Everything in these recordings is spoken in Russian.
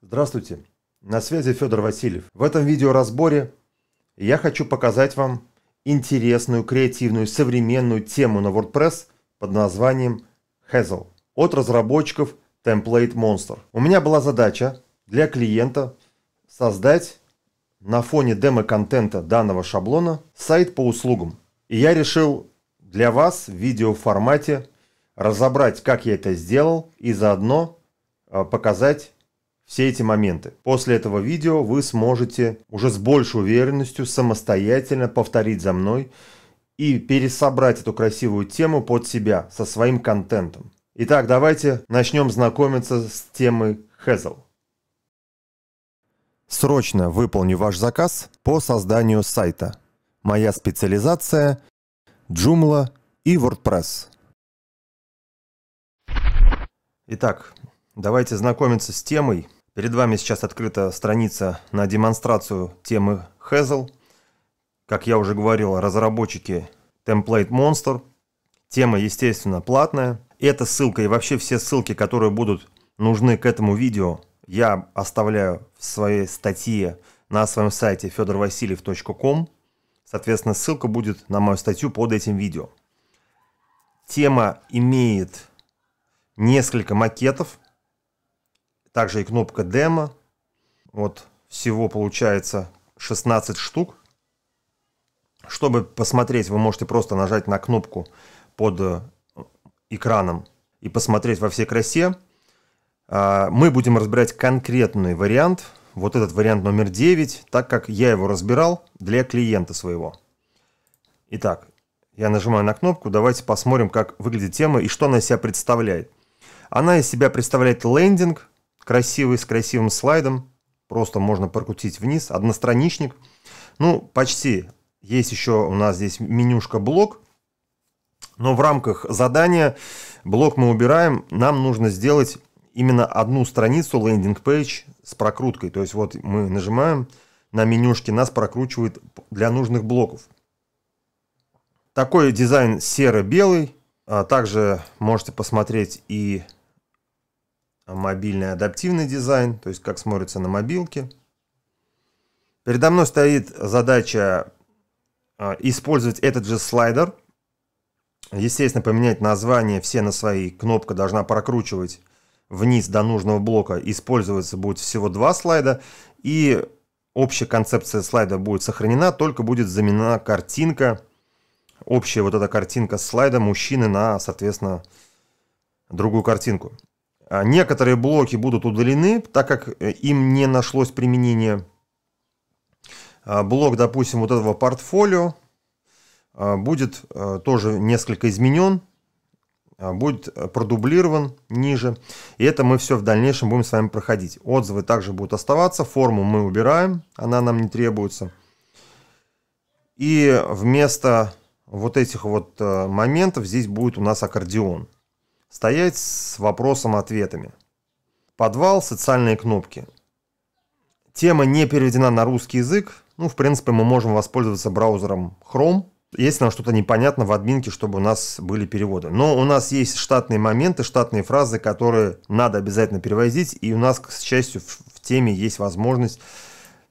Здравствуйте, на связи Федор Васильев. В этом видеоразборе я хочу показать вам интересную, креативную, современную тему на WordPress под названием Hazel от разработчиков Template Monster. У меня была задача для клиента создать на фоне демо-контента данного шаблона сайт по услугам. И я решил для вас в видеоформате разобрать, как я это сделал и заодно а, показать все эти моменты. После этого видео вы сможете уже с большей уверенностью самостоятельно повторить за мной и пересобрать эту красивую тему под себя со своим контентом. Итак, давайте начнем знакомиться с темой Hazel. Срочно выполню ваш заказ по созданию сайта. Моя специализация – Joomla и WordPress. Итак, давайте знакомиться с темой – Перед вами сейчас открыта страница на демонстрацию темы Hazel. Как я уже говорил, разработчики Template Monster. Тема, естественно, платная. Эта ссылка и вообще все ссылки, которые будут нужны к этому видео, я оставляю в своей статье на своем сайте fedorvasiliev.com. Соответственно, ссылка будет на мою статью под этим видео. Тема имеет несколько макетов, также и кнопка демо. Вот всего получается 16 штук. Чтобы посмотреть, вы можете просто нажать на кнопку под э, экраном и посмотреть во всей красе. А, мы будем разбирать конкретный вариант, вот этот вариант номер 9, так как я его разбирал для клиента своего. Итак, я нажимаю на кнопку, давайте посмотрим, как выглядит тема и что она из себя представляет. Она из себя представляет лендинг, красивый, с красивым слайдом. Просто можно прокрутить вниз, одностраничник. Ну, почти. Есть еще у нас здесь менюшка «Блок». Но в рамках задания блок мы убираем. Нам нужно сделать именно одну страницу лендинг-пейдж с прокруткой. То есть вот мы нажимаем на менюшке нас прокручивает для нужных блоков. Такой дизайн серо-белый. А также можете посмотреть и мобильный адаптивный дизайн, то есть как смотрится на мобилке. Передо мной стоит задача э, использовать этот же слайдер. Естественно, поменять название все на свои. Кнопка должна прокручивать вниз до нужного блока. Использоваться будет всего два слайда. И общая концепция слайда будет сохранена, только будет заменена картинка. Общая вот эта картинка слайда мужчины на, соответственно, другую картинку. А, некоторые блоки будут удалены, так как э, им не нашлось применения. А, блок, допустим, вот этого портфолио а, будет тоже несколько изменен, будет э, продублирован ниже. И это мы все в дальнейшем будем с вами проходить. Отзывы также будут оставаться, форму мы убираем, она нам не требуется. И вместо вот этих вот э, моментов здесь будет у нас аккордеон стоять с вопросом-ответами. Подвал, социальные кнопки. Тема не переведена на русский язык. Ну, в принципе, мы можем воспользоваться браузером Chrome, если нам что-то непонятно в админке, чтобы у нас были переводы. Но у нас есть штатные моменты, штатные фразы, которые надо обязательно переводить. И у нас, к счастью, в теме есть возможность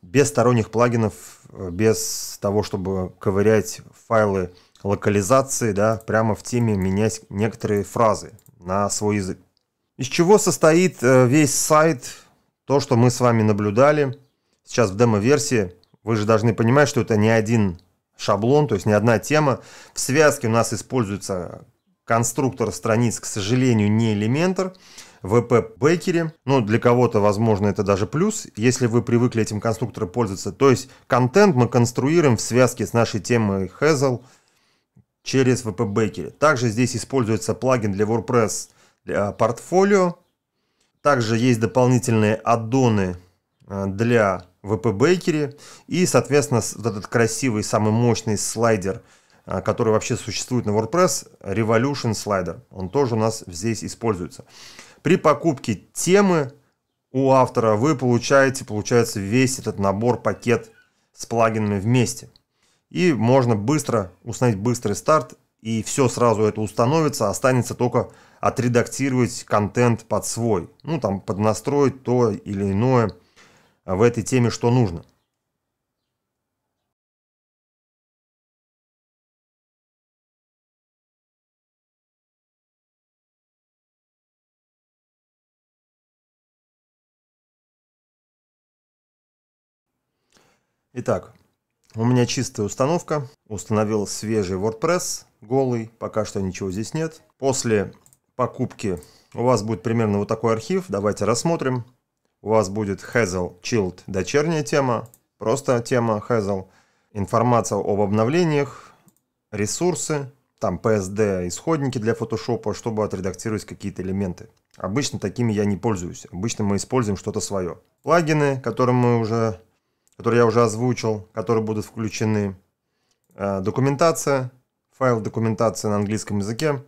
без сторонних плагинов, э, без того, чтобы ковырять файлы локализации, да, прямо в теме менять некоторые фразы на свой язык. Из чего состоит э, весь сайт, то, что мы с вами наблюдали сейчас в демо-версии. Вы же должны понимать, что это не один шаблон, то есть не одна тема. В связке у нас используется конструктор страниц, к сожалению, не элементар. VP Bakery. Ну, для кого-то, возможно, это даже плюс, если вы привыкли этим конструктором пользоваться. То есть контент мы конструируем в связке с нашей темой Hazel через VP Bakery. Также здесь используется плагин для WordPress для портфолио. Также есть дополнительные аддоны э, для VP Bakery. И, соответственно, вот этот красивый, самый мощный слайдер, э, который вообще существует на WordPress, Revolution Slider. Он тоже у нас здесь используется. При покупке темы у автора вы получаете, получается, весь этот набор, пакет с плагинами вместе. И можно быстро установить быстрый старт, и все сразу это установится, останется только отредактировать контент под свой. Ну, там, поднастроить то или иное в этой теме, что нужно. Итак, у меня чистая установка. Установил свежий WordPress, голый. Пока что ничего здесь нет. После покупки у вас будет примерно вот такой архив. Давайте рассмотрим. У вас будет Hazel Child, дочерняя тема. Просто тема Hazel. Информация об обновлениях, ресурсы, там PSD, исходники для Photoshop, чтобы отредактировать какие-то элементы. Обычно такими я не пользуюсь. Обычно мы используем что-то свое. Плагины, которые мы уже которые я уже озвучил, которые будут включены. Э, документация, файл документации на английском языке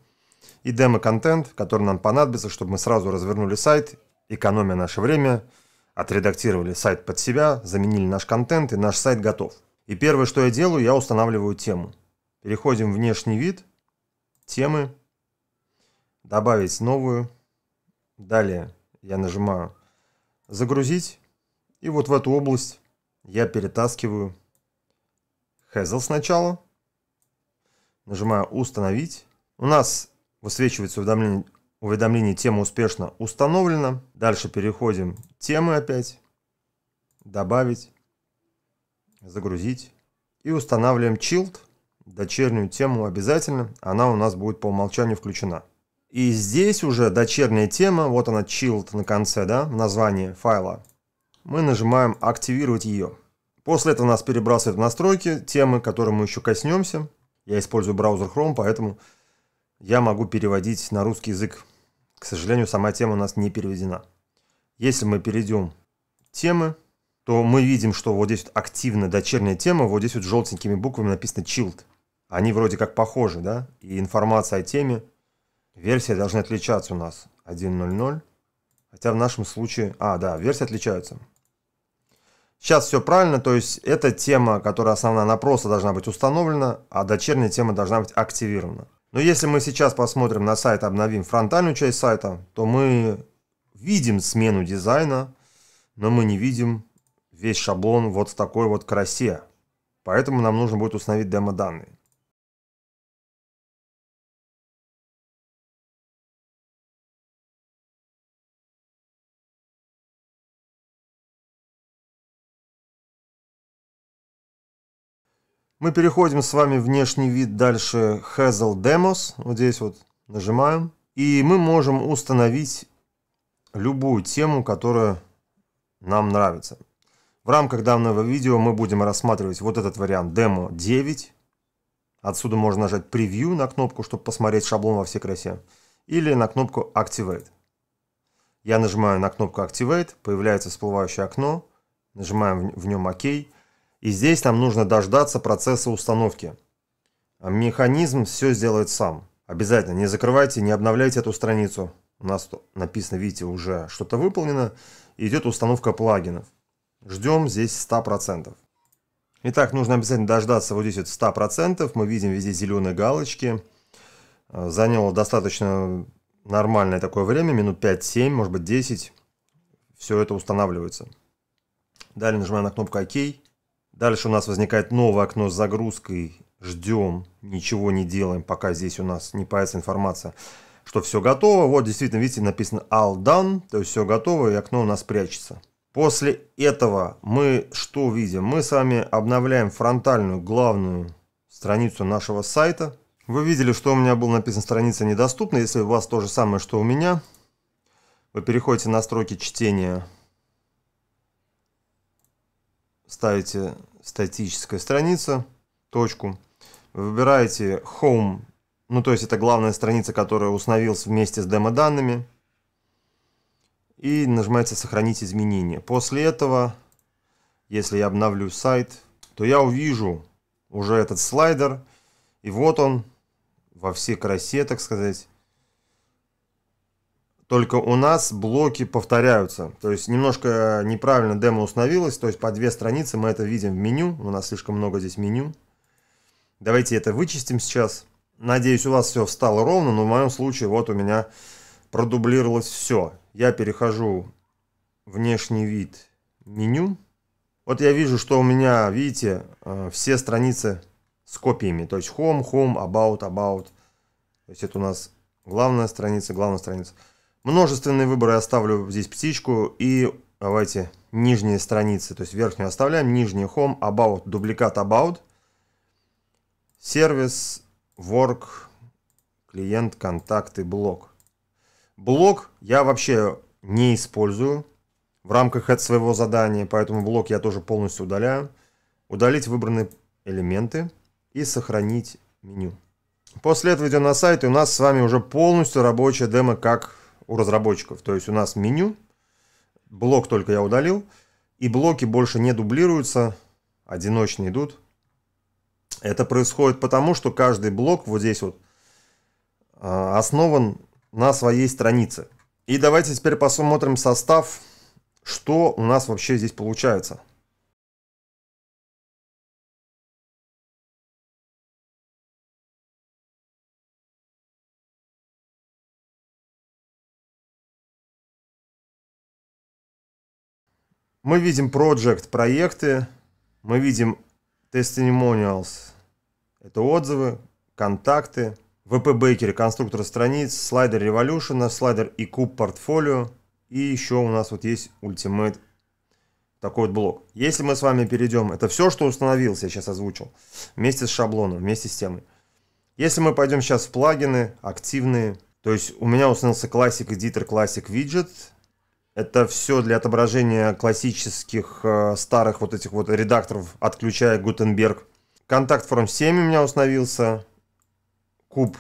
и демо-контент, который нам понадобится, чтобы мы сразу развернули сайт, экономя наше время, отредактировали сайт под себя, заменили наш контент и наш сайт готов. И первое, что я делаю, я устанавливаю тему. Переходим в внешний вид, темы, добавить новую. Далее я нажимаю загрузить. И вот в эту область я перетаскиваю Hazel сначала. Нажимаю «Установить». У нас высвечивается уведомление, уведомление «Тема успешно установлена». Дальше переходим «Темы» опять. «Добавить», «Загрузить». И устанавливаем «Chilled». Дочернюю тему обязательно. Она у нас будет по умолчанию включена. И здесь уже дочерняя тема, вот она Chilled на конце, да, в названии файла мы нажимаем «Активировать ее». После этого нас перебрасывает в настройки темы, которые мы еще коснемся. Я использую браузер Chrome, поэтому я могу переводить на русский язык. К сожалению, сама тема у нас не переведена. Если мы перейдем темы, то мы видим, что вот здесь вот активно дочерняя тема, вот здесь вот желтенькими буквами написано Child. Они вроде как похожи, да? И информация о теме, версия должны отличаться у нас 1.0.0. Хотя в нашем случае... А, да, версии отличаются. Сейчас все правильно, то есть эта тема, которая основная на просто должна быть установлена, а дочерняя тема должна быть активирована. Но если мы сейчас посмотрим на сайт, обновим фронтальную часть сайта, то мы видим смену дизайна, но мы не видим весь шаблон вот в такой вот красе. Поэтому нам нужно будет установить демо-данные. Мы переходим с вами внешний вид дальше Hazel Demos. Вот здесь вот нажимаем. И мы можем установить любую тему, которая нам нравится. В рамках данного видео мы будем рассматривать вот этот вариант Demo 9. Отсюда можно нажать превью на кнопку, чтобы посмотреть шаблон во всей красе. Или на кнопку Activate. Я нажимаю на кнопку Activate, появляется всплывающее окно. Нажимаем в нем ОК. OK. И здесь нам нужно дождаться процесса установки. А механизм все сделает сам. Обязательно не закрывайте, не обновляйте эту страницу. У нас написано, видите, уже что-то выполнено. Идет установка плагинов. Ждем здесь 100%. Итак, нужно обязательно дождаться вот здесь вот 100%. Мы видим везде зеленые галочки. А, заняло достаточно нормальное такое время, минут 5-7, может быть 10. Все это устанавливается. Далее нажимаем на кнопку «Ок». Дальше у нас возникает новое окно с загрузкой. Ждем, ничего не делаем, пока здесь у нас не появится информация, что все готово. Вот действительно, видите, написано all done, то есть все готово, и окно у нас прячется. После этого мы что видим? Мы с вами обновляем фронтальную главную страницу нашего сайта. Вы видели, что у меня было написано страница недоступна. Если у вас то же самое, что у меня, вы переходите в настройки чтения, ставите статическая страница, точку. Выбираете Home, ну то есть это главная страница, которая установилась вместе с демо-данными. И нажимаете «Сохранить изменения». После этого, если я обновлю сайт, то я увижу уже этот слайдер. И вот он во всей красе, так сказать только у нас блоки повторяются. То есть немножко неправильно демо установилось, то есть по две страницы мы это видим в меню. У нас слишком много здесь меню. Давайте это вычистим сейчас. Надеюсь, у вас все встало ровно, но в моем случае вот у меня продублировалось все. Я перехожу внешний вид меню. Вот я вижу, что у меня, видите, э, все страницы с копиями. То есть home, home, about, about. То есть это у нас главная страница, главная страница. Множественные выборы оставлю здесь птичку и давайте нижние страницы, то есть верхнюю оставляем, нижний home, about, дубликат about, сервис, work, клиент, контакты, блок. Блок я вообще не использую в рамках от своего задания, поэтому блок я тоже полностью удаляю. Удалить выбранные элементы и сохранить меню. После этого идем на сайт, и у нас с вами уже полностью рабочая демо, как у разработчиков. То есть у нас меню, блок только я удалил, и блоки больше не дублируются, одиночные идут. Это происходит потому, что каждый блок вот здесь вот а, основан на своей странице. И давайте теперь посмотрим состав, что у нас вообще здесь получается. Мы видим project, проекты, мы видим testimonials, это отзывы, контакты, VP Baker, конструктор страниц, слайдер Revolution, слайдер и куб портфолио, и еще у нас вот есть Ultimate такой вот блок. Если мы с вами перейдем, это все, что установился, я сейчас озвучил, вместе с шаблоном, вместе с темой. Если мы пойдем сейчас в плагины, активные, то есть у меня установился Classic Editor, Classic Widget, это все для отображения классических э, старых вот этих вот редакторов, отключая Гутенберг. Контакт форм 7 у меня установился. Куб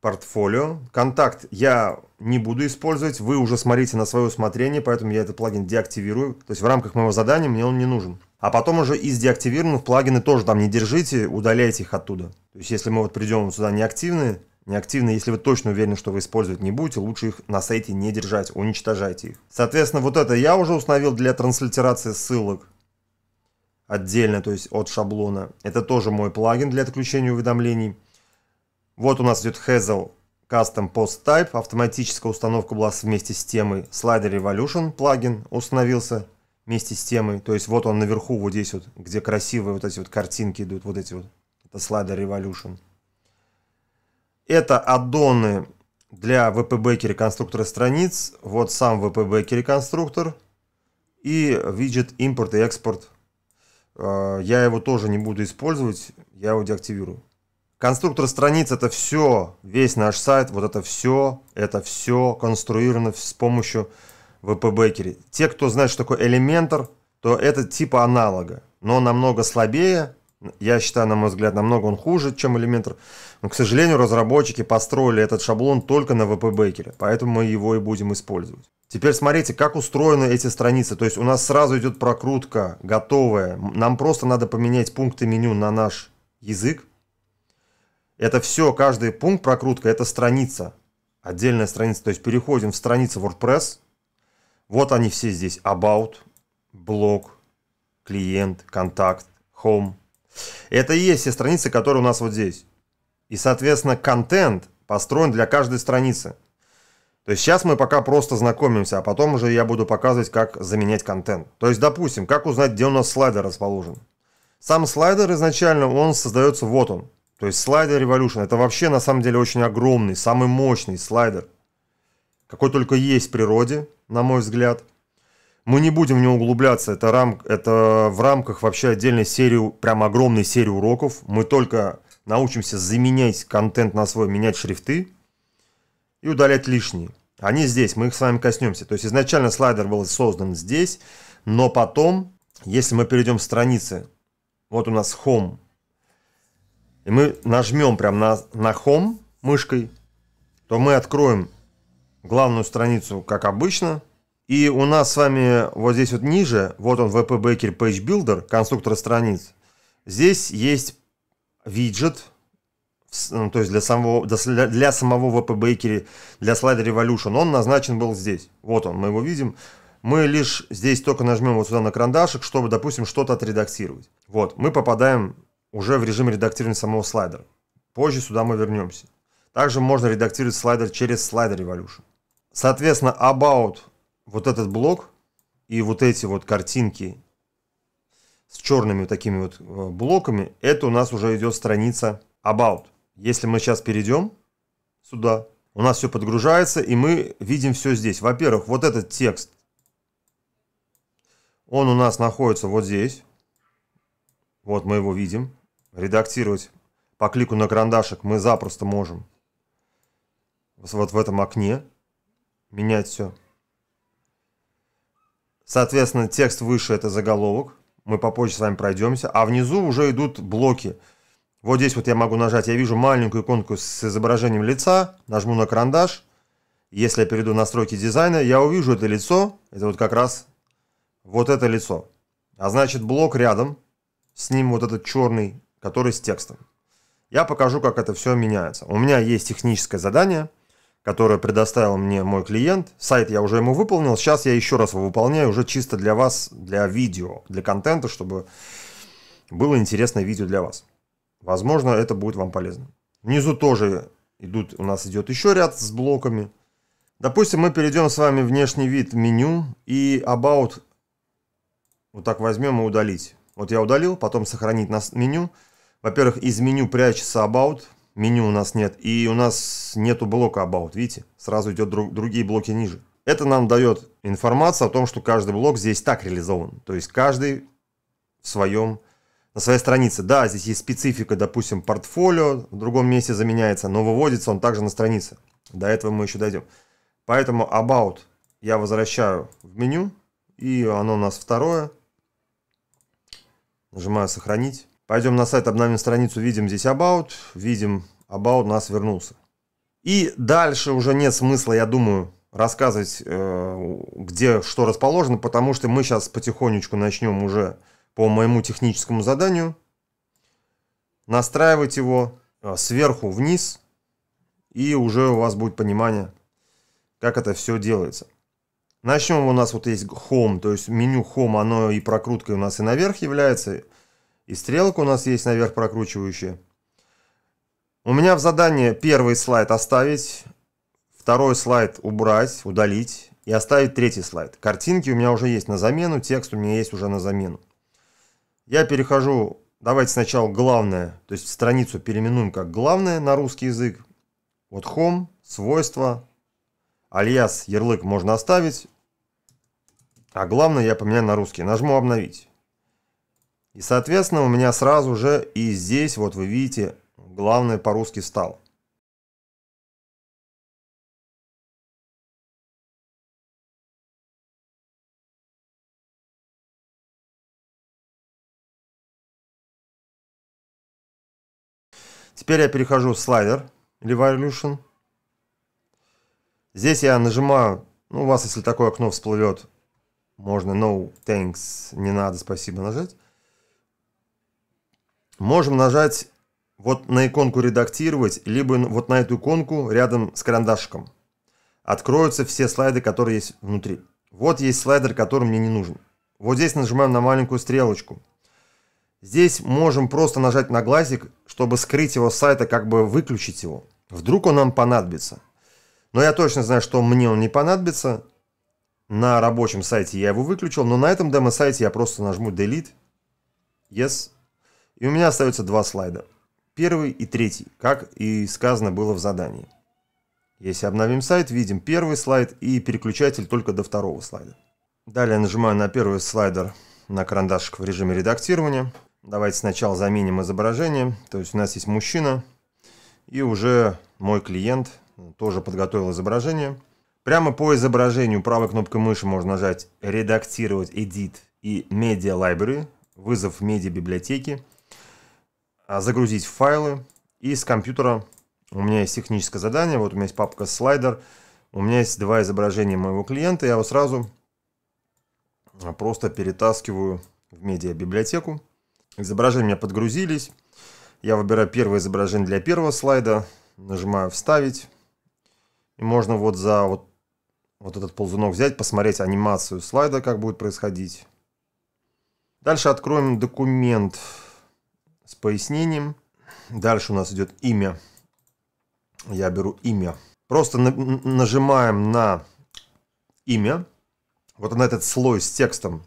портфолио. Контакт я не буду использовать. Вы уже смотрите на свое усмотрение, поэтому я этот плагин деактивирую. То есть в рамках моего задания мне он не нужен. А потом уже из деактивированных плагины тоже там не держите, удаляйте их оттуда. То есть если мы вот придем сюда неактивные, Неактивные, если вы точно уверены, что вы использовать не будете, лучше их на сайте не держать, уничтожайте их. Соответственно, вот это я уже установил для транслитерации ссылок отдельно, то есть от шаблона. Это тоже мой плагин для отключения уведомлений. Вот у нас идет Hazel Custom Post Type. Автоматическая установка была вместе с темой Slider Revolution плагин установился вместе с темой. То есть вот он наверху, вот здесь вот, где красивые вот эти вот картинки идут, вот эти вот. Это Slider Revolution. Это аддоны для VPBK реконструктора страниц. Вот сам VPBK реконструктор и виджет импорт и экспорт. Э, я его тоже не буду использовать, я его деактивирую. Конструктор страниц это все, весь наш сайт, вот это все, это все конструировано с помощью VPBaker. Те, кто знает, что такое Elementor, то это типа аналога, но намного слабее, я считаю, на мой взгляд, намного он хуже, чем Elementor. Но, к сожалению, разработчики построили этот шаблон только на VP Baker, поэтому мы его и будем использовать. Теперь смотрите, как устроены эти страницы. То есть у нас сразу идет прокрутка готовая. Нам просто надо поменять пункты меню на наш язык. Это все, каждый пункт прокрутка, это страница. Отдельная страница. То есть переходим в страницу WordPress. Вот они все здесь. About, блог, клиент, контакт, home это и есть все страницы, которые у нас вот здесь. И, соответственно, контент построен для каждой страницы. То есть сейчас мы пока просто знакомимся, а потом уже я буду показывать, как заменять контент. То есть, допустим, как узнать, где у нас слайдер расположен. Сам слайдер изначально, он создается вот он. То есть слайдер Revolution, это вообще на самом деле очень огромный, самый мощный слайдер, какой только есть в природе, на мой взгляд. Мы не будем в него углубляться, это, рам... это в рамках вообще отдельной серии, прям огромной серии уроков. Мы только научимся заменять контент на свой, менять шрифты и удалять лишние. Они здесь, мы их с вами коснемся. То есть изначально слайдер был создан здесь, но потом, если мы перейдем в страницы, вот у нас Home, и мы нажмем прям на, на Home мышкой, то мы откроем главную страницу, как обычно – и у нас с вами вот здесь вот ниже, вот он VP Baker Page Builder, конструктор страниц. Здесь есть виджет, ну, то есть для самого, для, для самого VP Baker, для слайда Revolution. Он назначен был здесь. Вот он, мы его видим. Мы лишь здесь только нажмем вот сюда на карандашик, чтобы, допустим, что-то отредактировать. Вот, мы попадаем уже в режим редактирования самого слайдера. Позже сюда мы вернемся. Также можно редактировать слайдер через слайдер Revolution. Соответственно, About вот этот блок и вот эти вот картинки с черными такими вот э, блоками, это у нас уже идет страница About. Если мы сейчас перейдем сюда, у нас все подгружается, и мы видим все здесь. Во-первых, вот этот текст, он у нас находится вот здесь. Вот мы его видим. Редактировать по клику на карандашик мы запросто можем. Вот в этом окне менять все. Соответственно, текст выше – это заголовок. Мы попозже с вами пройдемся. А внизу уже идут блоки. Вот здесь вот я могу нажать. Я вижу маленькую иконку с изображением лица. Нажму на карандаш. Если я перейду в настройки дизайна, я увижу это лицо. Это вот как раз вот это лицо. А значит, блок рядом. С ним вот этот черный, который с текстом. Я покажу, как это все меняется. У меня есть техническое задание – которое предоставил мне мой клиент. Сайт я уже ему выполнил, сейчас я еще раз его выполняю уже чисто для вас, для видео, для контента, чтобы было интересное видео для вас. Возможно, это будет вам полезно. Внизу тоже идут, у нас идет еще ряд с блоками. Допустим, мы перейдем с вами внешний вид меню и About вот так возьмем и удалить. Вот я удалил, потом сохранить на меню. Во-первых, из меню прячется About – меню у нас нет, и у нас нету блока About, видите? Сразу идет друг, другие блоки ниже. Это нам дает информацию о том, что каждый блок здесь так реализован. То есть каждый в своем, на своей странице. Да, здесь есть специфика, допустим, портфолио в другом месте заменяется, но выводится он также на странице. До этого мы еще дойдем. Поэтому About я возвращаю в меню, и оно у нас второе. Нажимаю «Сохранить». Пойдем на сайт, обновим страницу, видим здесь About, видим About нас вернулся. И дальше уже нет смысла, я думаю, рассказывать, э, где что расположено, потому что мы сейчас потихонечку начнем уже по моему техническому заданию настраивать его э, сверху вниз, и уже у вас будет понимание, как это все делается. Начнем, у нас вот есть Home, то есть меню Home, оно и прокруткой у нас и наверх является, и стрелка у нас есть наверх прокручивающая. У меня в задании первый слайд оставить, второй слайд убрать, удалить и оставить третий слайд. Картинки у меня уже есть на замену, текст у меня есть уже на замену. Я перехожу, давайте сначала главное, то есть страницу переименуем как главное на русский язык. Вот home, свойства, альяс, ярлык можно оставить, а главное я поменяю на русский. Нажму обновить. И, соответственно, у меня сразу же и здесь, вот вы видите, главное по-русски стал. Теперь я перехожу в слайдер Revolution. Здесь я нажимаю, ну у вас если такое окно всплывет, можно no thanks, не надо, спасибо нажать можем нажать вот на иконку «Редактировать», либо вот на эту иконку рядом с карандашиком. Откроются все слайды, которые есть внутри. Вот есть слайдер, который мне не нужен. Вот здесь нажимаем на маленькую стрелочку. Здесь можем просто нажать на глазик, чтобы скрыть его с сайта, как бы выключить его. Вдруг он нам понадобится. Но я точно знаю, что мне он не понадобится. На рабочем сайте я его выключил, но на этом демо-сайте я просто нажму Delete. Yes. И у меня остается два слайда. Первый и третий, как и сказано было в задании. Если обновим сайт, видим первый слайд и переключатель только до второго слайда. Далее нажимаю на первый слайдер на карандашик в режиме редактирования. Давайте сначала заменим изображение. То есть у нас есть мужчина и уже мой клиент тоже подготовил изображение. Прямо по изображению правой кнопкой мыши можно нажать «Редактировать Edit» и «Media Library», «Вызов медиабиблиотеки». библиотеки а, загрузить файлы. И с компьютера у меня есть техническое задание. Вот у меня есть папка слайдер. У меня есть два изображения моего клиента. Я его сразу а, просто перетаскиваю в медиа-библиотеку. Изображения у меня подгрузились. Я выбираю первое изображение для первого слайда. Нажимаю «Вставить». И можно вот за вот, вот этот ползунок взять, посмотреть анимацию слайда, как будет происходить. Дальше откроем Документ с пояснением. Дальше у нас идет имя. Я беру имя. Просто на нажимаем на имя. Вот на этот слой с текстом.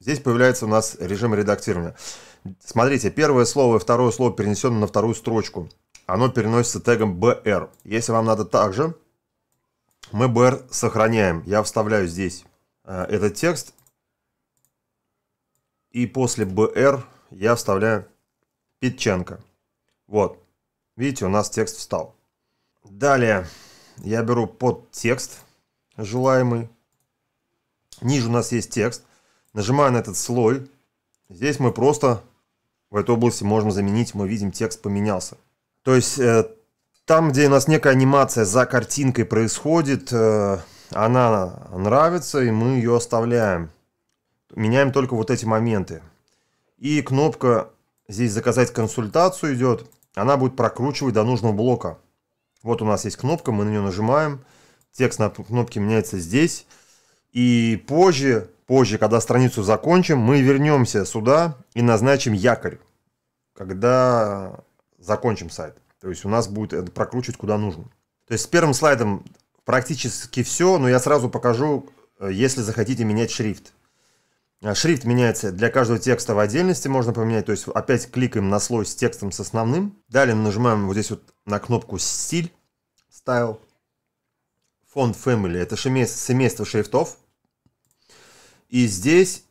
Здесь появляется у нас режим редактирования. Смотрите, первое слово и второе слово перенесено на вторую строчку. Оно переносится тегом br. Если вам надо также, мы br сохраняем. Я вставляю здесь э, этот текст. И после br я вставляю Питченко. Вот. Видите, у нас текст встал. Далее я беру под текст желаемый. Ниже у нас есть текст. Нажимаю на этот слой. Здесь мы просто в этой области можем заменить. Мы видим, текст поменялся. То есть э, там, где у нас некая анимация за картинкой происходит, э, она нравится, и мы ее оставляем. Меняем только вот эти моменты. И кнопка Здесь заказать консультацию идет. Она будет прокручивать до нужного блока. Вот у нас есть кнопка, мы на нее нажимаем. Текст на кнопке меняется здесь. И позже, позже, когда страницу закончим, мы вернемся сюда и назначим якорь, когда закончим сайт. То есть у нас будет это прокручивать куда нужно. То есть с первым слайдом практически все, но я сразу покажу, э, если захотите менять шрифт. А, шрифт меняется для каждого текста в отдельности, можно поменять, то есть опять кликаем на слой с текстом с основным. Далее нажимаем вот здесь вот на кнопку «Стиль», «Style», «Font Family» — это семейство шрифтов. И здесь,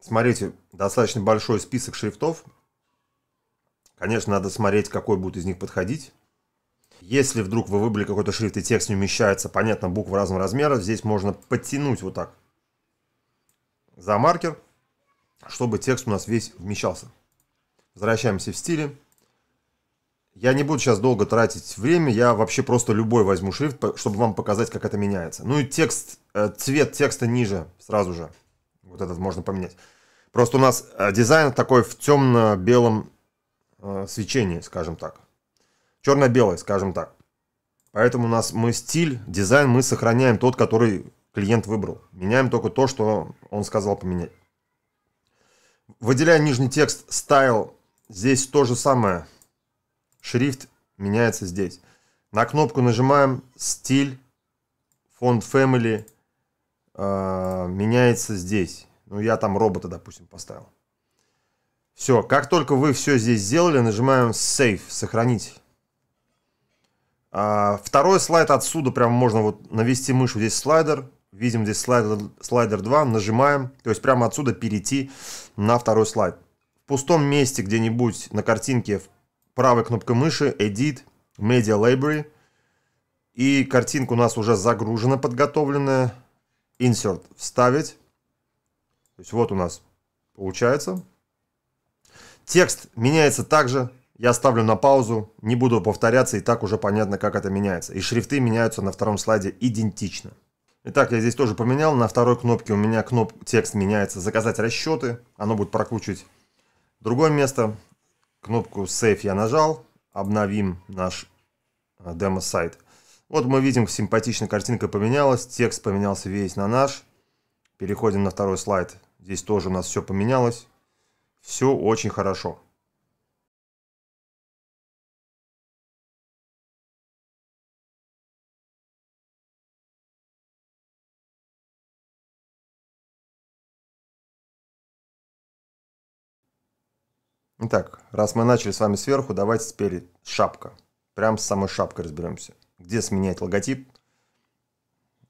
смотрите, достаточно большой список шрифтов. Конечно, надо смотреть, какой будет из них подходить. Если вдруг вы выбрали какой-то шрифт и текст не умещается, понятно, буквы разного размера, здесь можно подтянуть вот так за маркер, чтобы текст у нас весь вмещался. Возвращаемся в стиле. Я не буду сейчас долго тратить время, я вообще просто любой возьму шрифт, чтобы вам показать, как это меняется. Ну и текст, э, цвет текста ниже сразу же. Вот этот можно поменять. Просто у нас э, дизайн такой в темно-белом э, свечении, скажем так. Черно-белый, скажем так. Поэтому у нас мы стиль, дизайн мы сохраняем тот, который клиент выбрал. Меняем только то, что он сказал поменять. Выделяя нижний текст style, здесь то же самое. Шрифт меняется здесь. На кнопку нажимаем стиль, фонд family а, меняется здесь. Ну, я там робота, допустим, поставил. Все, как только вы все здесь сделали, нажимаем Save, сохранить. А, второй слайд отсюда прям можно вот навести мышь, здесь слайдер, видим здесь слайдер, слайдер 2, нажимаем, то есть прямо отсюда перейти на второй слайд. В пустом месте где-нибудь на картинке правой кнопкой мыши Edit, Media Library, и картинка у нас уже загружена, подготовленная, Insert вставить, то есть вот у нас получается. Текст меняется также, я ставлю на паузу, не буду повторяться, и так уже понятно, как это меняется. И шрифты меняются на втором слайде идентично. Итак, я здесь тоже поменял. На второй кнопке у меня кноп текст меняется «Заказать расчеты». Оно будет прокручивать другое место. Кнопку «Save» я нажал. Обновим наш э, демо-сайт. Вот мы видим, симпатичная картинка поменялась. Текст поменялся весь на наш. Переходим на второй слайд. Здесь тоже у нас все поменялось. Все очень хорошо. Итак, раз мы начали с вами сверху, давайте теперь шапка. Прям с самой шапкой разберемся. Где сменять логотип?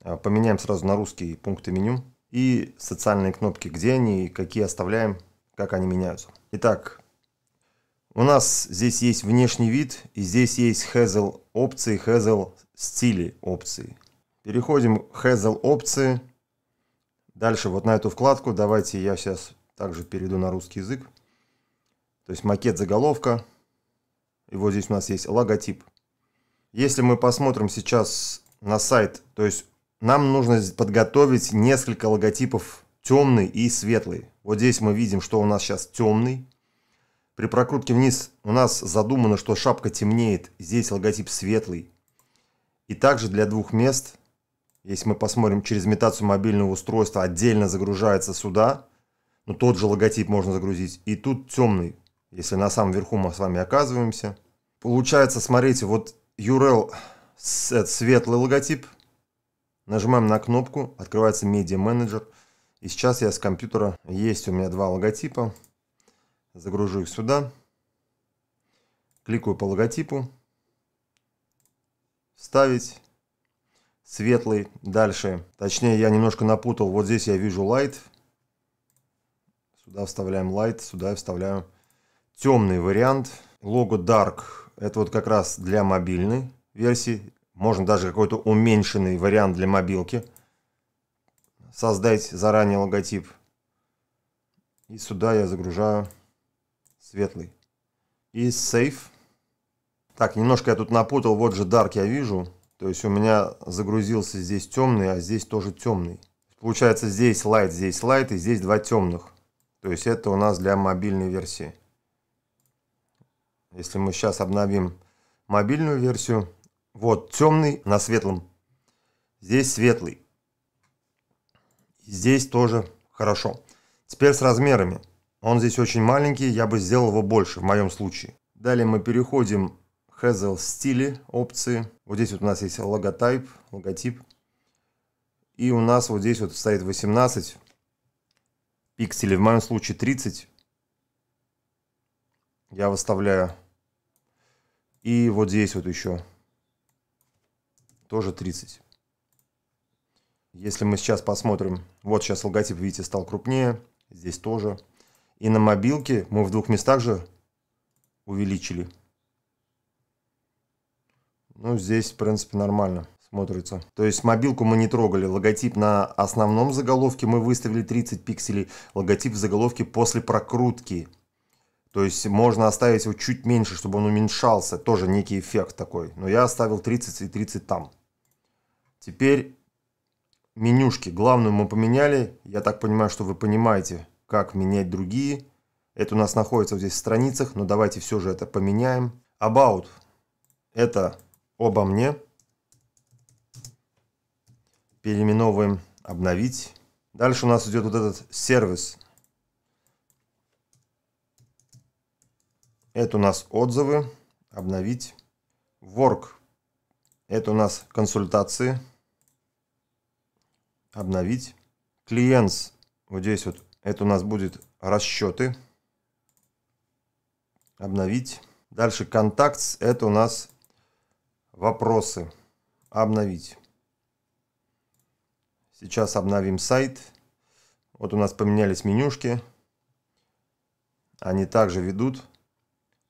А, поменяем сразу на русский пункты меню. И социальные кнопки, где они и какие оставляем, как они меняются. Итак, у нас здесь есть внешний вид, и здесь есть Hazel опции, Hazel стили опции. Переходим к Hazel опции. Дальше вот на эту вкладку, давайте я сейчас также перейду на русский язык. То есть макет заголовка. И вот здесь у нас есть логотип. Если мы посмотрим сейчас на сайт, то есть нам нужно подготовить несколько логотипов темный и светлый. Вот здесь мы видим, что у нас сейчас темный. При прокрутке вниз у нас задумано, что шапка темнеет. Здесь логотип светлый. И также для двух мест, если мы посмотрим через имитацию мобильного устройства, отдельно загружается сюда. Но ну, тот же логотип можно загрузить. И тут темный если на самом верху мы с вами оказываемся. Получается, смотрите, вот URL, светлый логотип. Нажимаем на кнопку, открывается Media Manager. И сейчас я с компьютера, есть у меня два логотипа. Загружу их сюда. Кликаю по логотипу. Вставить. Светлый. Дальше. Точнее, я немножко напутал. Вот здесь я вижу Light. Сюда вставляем Light, сюда я вставляю темный вариант. Лого Dark – это вот как раз для мобильной версии. Можно даже какой-то уменьшенный вариант для мобилки создать заранее логотип. И сюда я загружаю светлый. И сейф. Так, немножко я тут напутал. Вот же Dark я вижу. То есть у меня загрузился здесь темный, а здесь тоже темный. Получается здесь light, здесь light и здесь два темных. То есть это у нас для мобильной версии. Если мы сейчас обновим мобильную версию, вот темный на светлом. Здесь светлый. Здесь тоже хорошо. Теперь с размерами. Он здесь очень маленький, я бы сделал его больше в моем случае. Далее мы переходим в Hazel стили опции. Вот здесь вот у нас есть логотип, логотип. И у нас вот здесь вот стоит 18 пикселей, в моем случае 30. Я выставляю и вот здесь вот еще тоже 30. Если мы сейчас посмотрим, вот сейчас логотип, видите, стал крупнее, здесь тоже. И на мобилке мы в двух местах же увеличили. Ну, здесь, в принципе, нормально смотрится. То есть мобилку мы не трогали. Логотип на основном заголовке мы выставили 30 пикселей. Логотип в заголовке после прокрутки то есть можно оставить его чуть меньше, чтобы он уменьшался. Тоже некий эффект такой. Но я оставил 30 и 30 там. Теперь менюшки. Главную мы поменяли. Я так понимаю, что вы понимаете, как менять другие. Это у нас находится вот здесь в страницах, но давайте все же это поменяем. About – это обо мне. Переименовываем «Обновить». Дальше у нас идет вот этот сервис – Это у нас отзывы. Обновить. Work. Это у нас консультации. Обновить. Clients. Вот здесь вот. Это у нас будет расчеты. Обновить. Дальше контакт. Это у нас вопросы. Обновить. Сейчас обновим сайт. Вот у нас поменялись менюшки. Они также ведут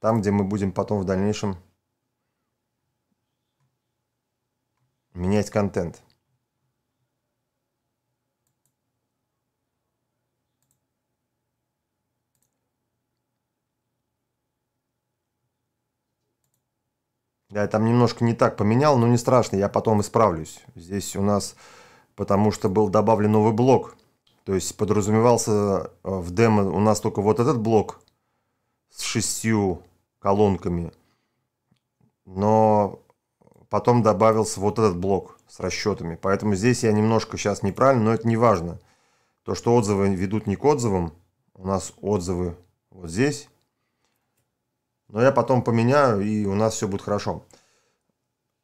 там, где мы будем потом в дальнейшем менять контент. Я там немножко не так поменял, но не страшно, я потом исправлюсь. Здесь у нас, потому что был добавлен новый блок, то есть подразумевался э, в демо у нас только вот этот блок с шестью колонками. Но потом добавился вот этот блок с расчетами. Поэтому здесь я немножко сейчас неправильно, но это не важно. То, что отзывы ведут не к отзывам, у нас отзывы вот здесь. Но я потом поменяю, и у нас все будет хорошо.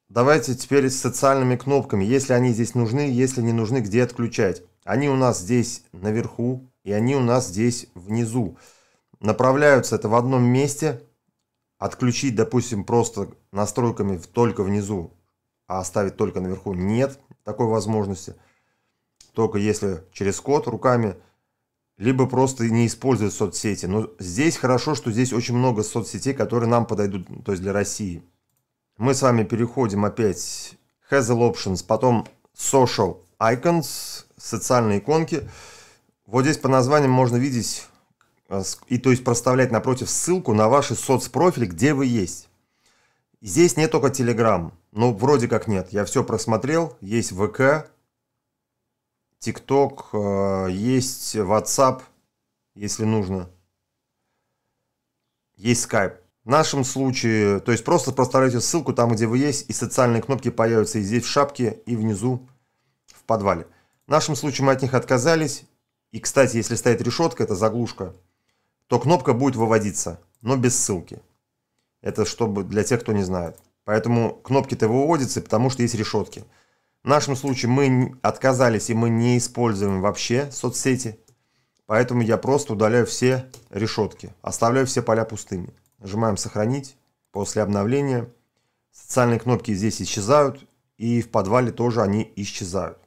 Давайте теперь с социальными кнопками. Если они здесь нужны, если не нужны, где отключать. Они у нас здесь наверху, и они у нас здесь внизу. Направляются это в одном месте отключить, допустим, просто настройками только внизу, а оставить только наверху, нет такой возможности. Только если через код руками, либо просто не использовать соцсети. Но здесь хорошо, что здесь очень много соцсетей, которые нам подойдут, то есть для России. Мы с вами переходим опять Hazel Options, потом Social Icons, социальные иконки. Вот здесь по названиям можно видеть Э, и то есть проставлять напротив ссылку на ваши соцпрофили, где вы есть. Здесь не только Telegram. но ну, вроде как нет. Я все просмотрел. Есть ВК, ТикТок э, есть WhatsApp, если нужно. Есть Skype. В нашем случае, то есть просто проставляйте ссылку там, где вы есть, и социальные кнопки появятся и здесь в шапке, и внизу в подвале. В нашем случае мы от них отказались. И, кстати, если стоит решетка, это заглушка – то кнопка будет выводиться, но без ссылки. Это чтобы для тех, кто не знает. Поэтому кнопки-то выводятся, потому что есть решетки. В нашем случае мы отказались и мы не используем вообще соцсети. Поэтому я просто удаляю все решетки, оставляю все поля пустыми. Нажимаем «Сохранить». После обновления социальные кнопки здесь исчезают, и в подвале тоже они исчезают.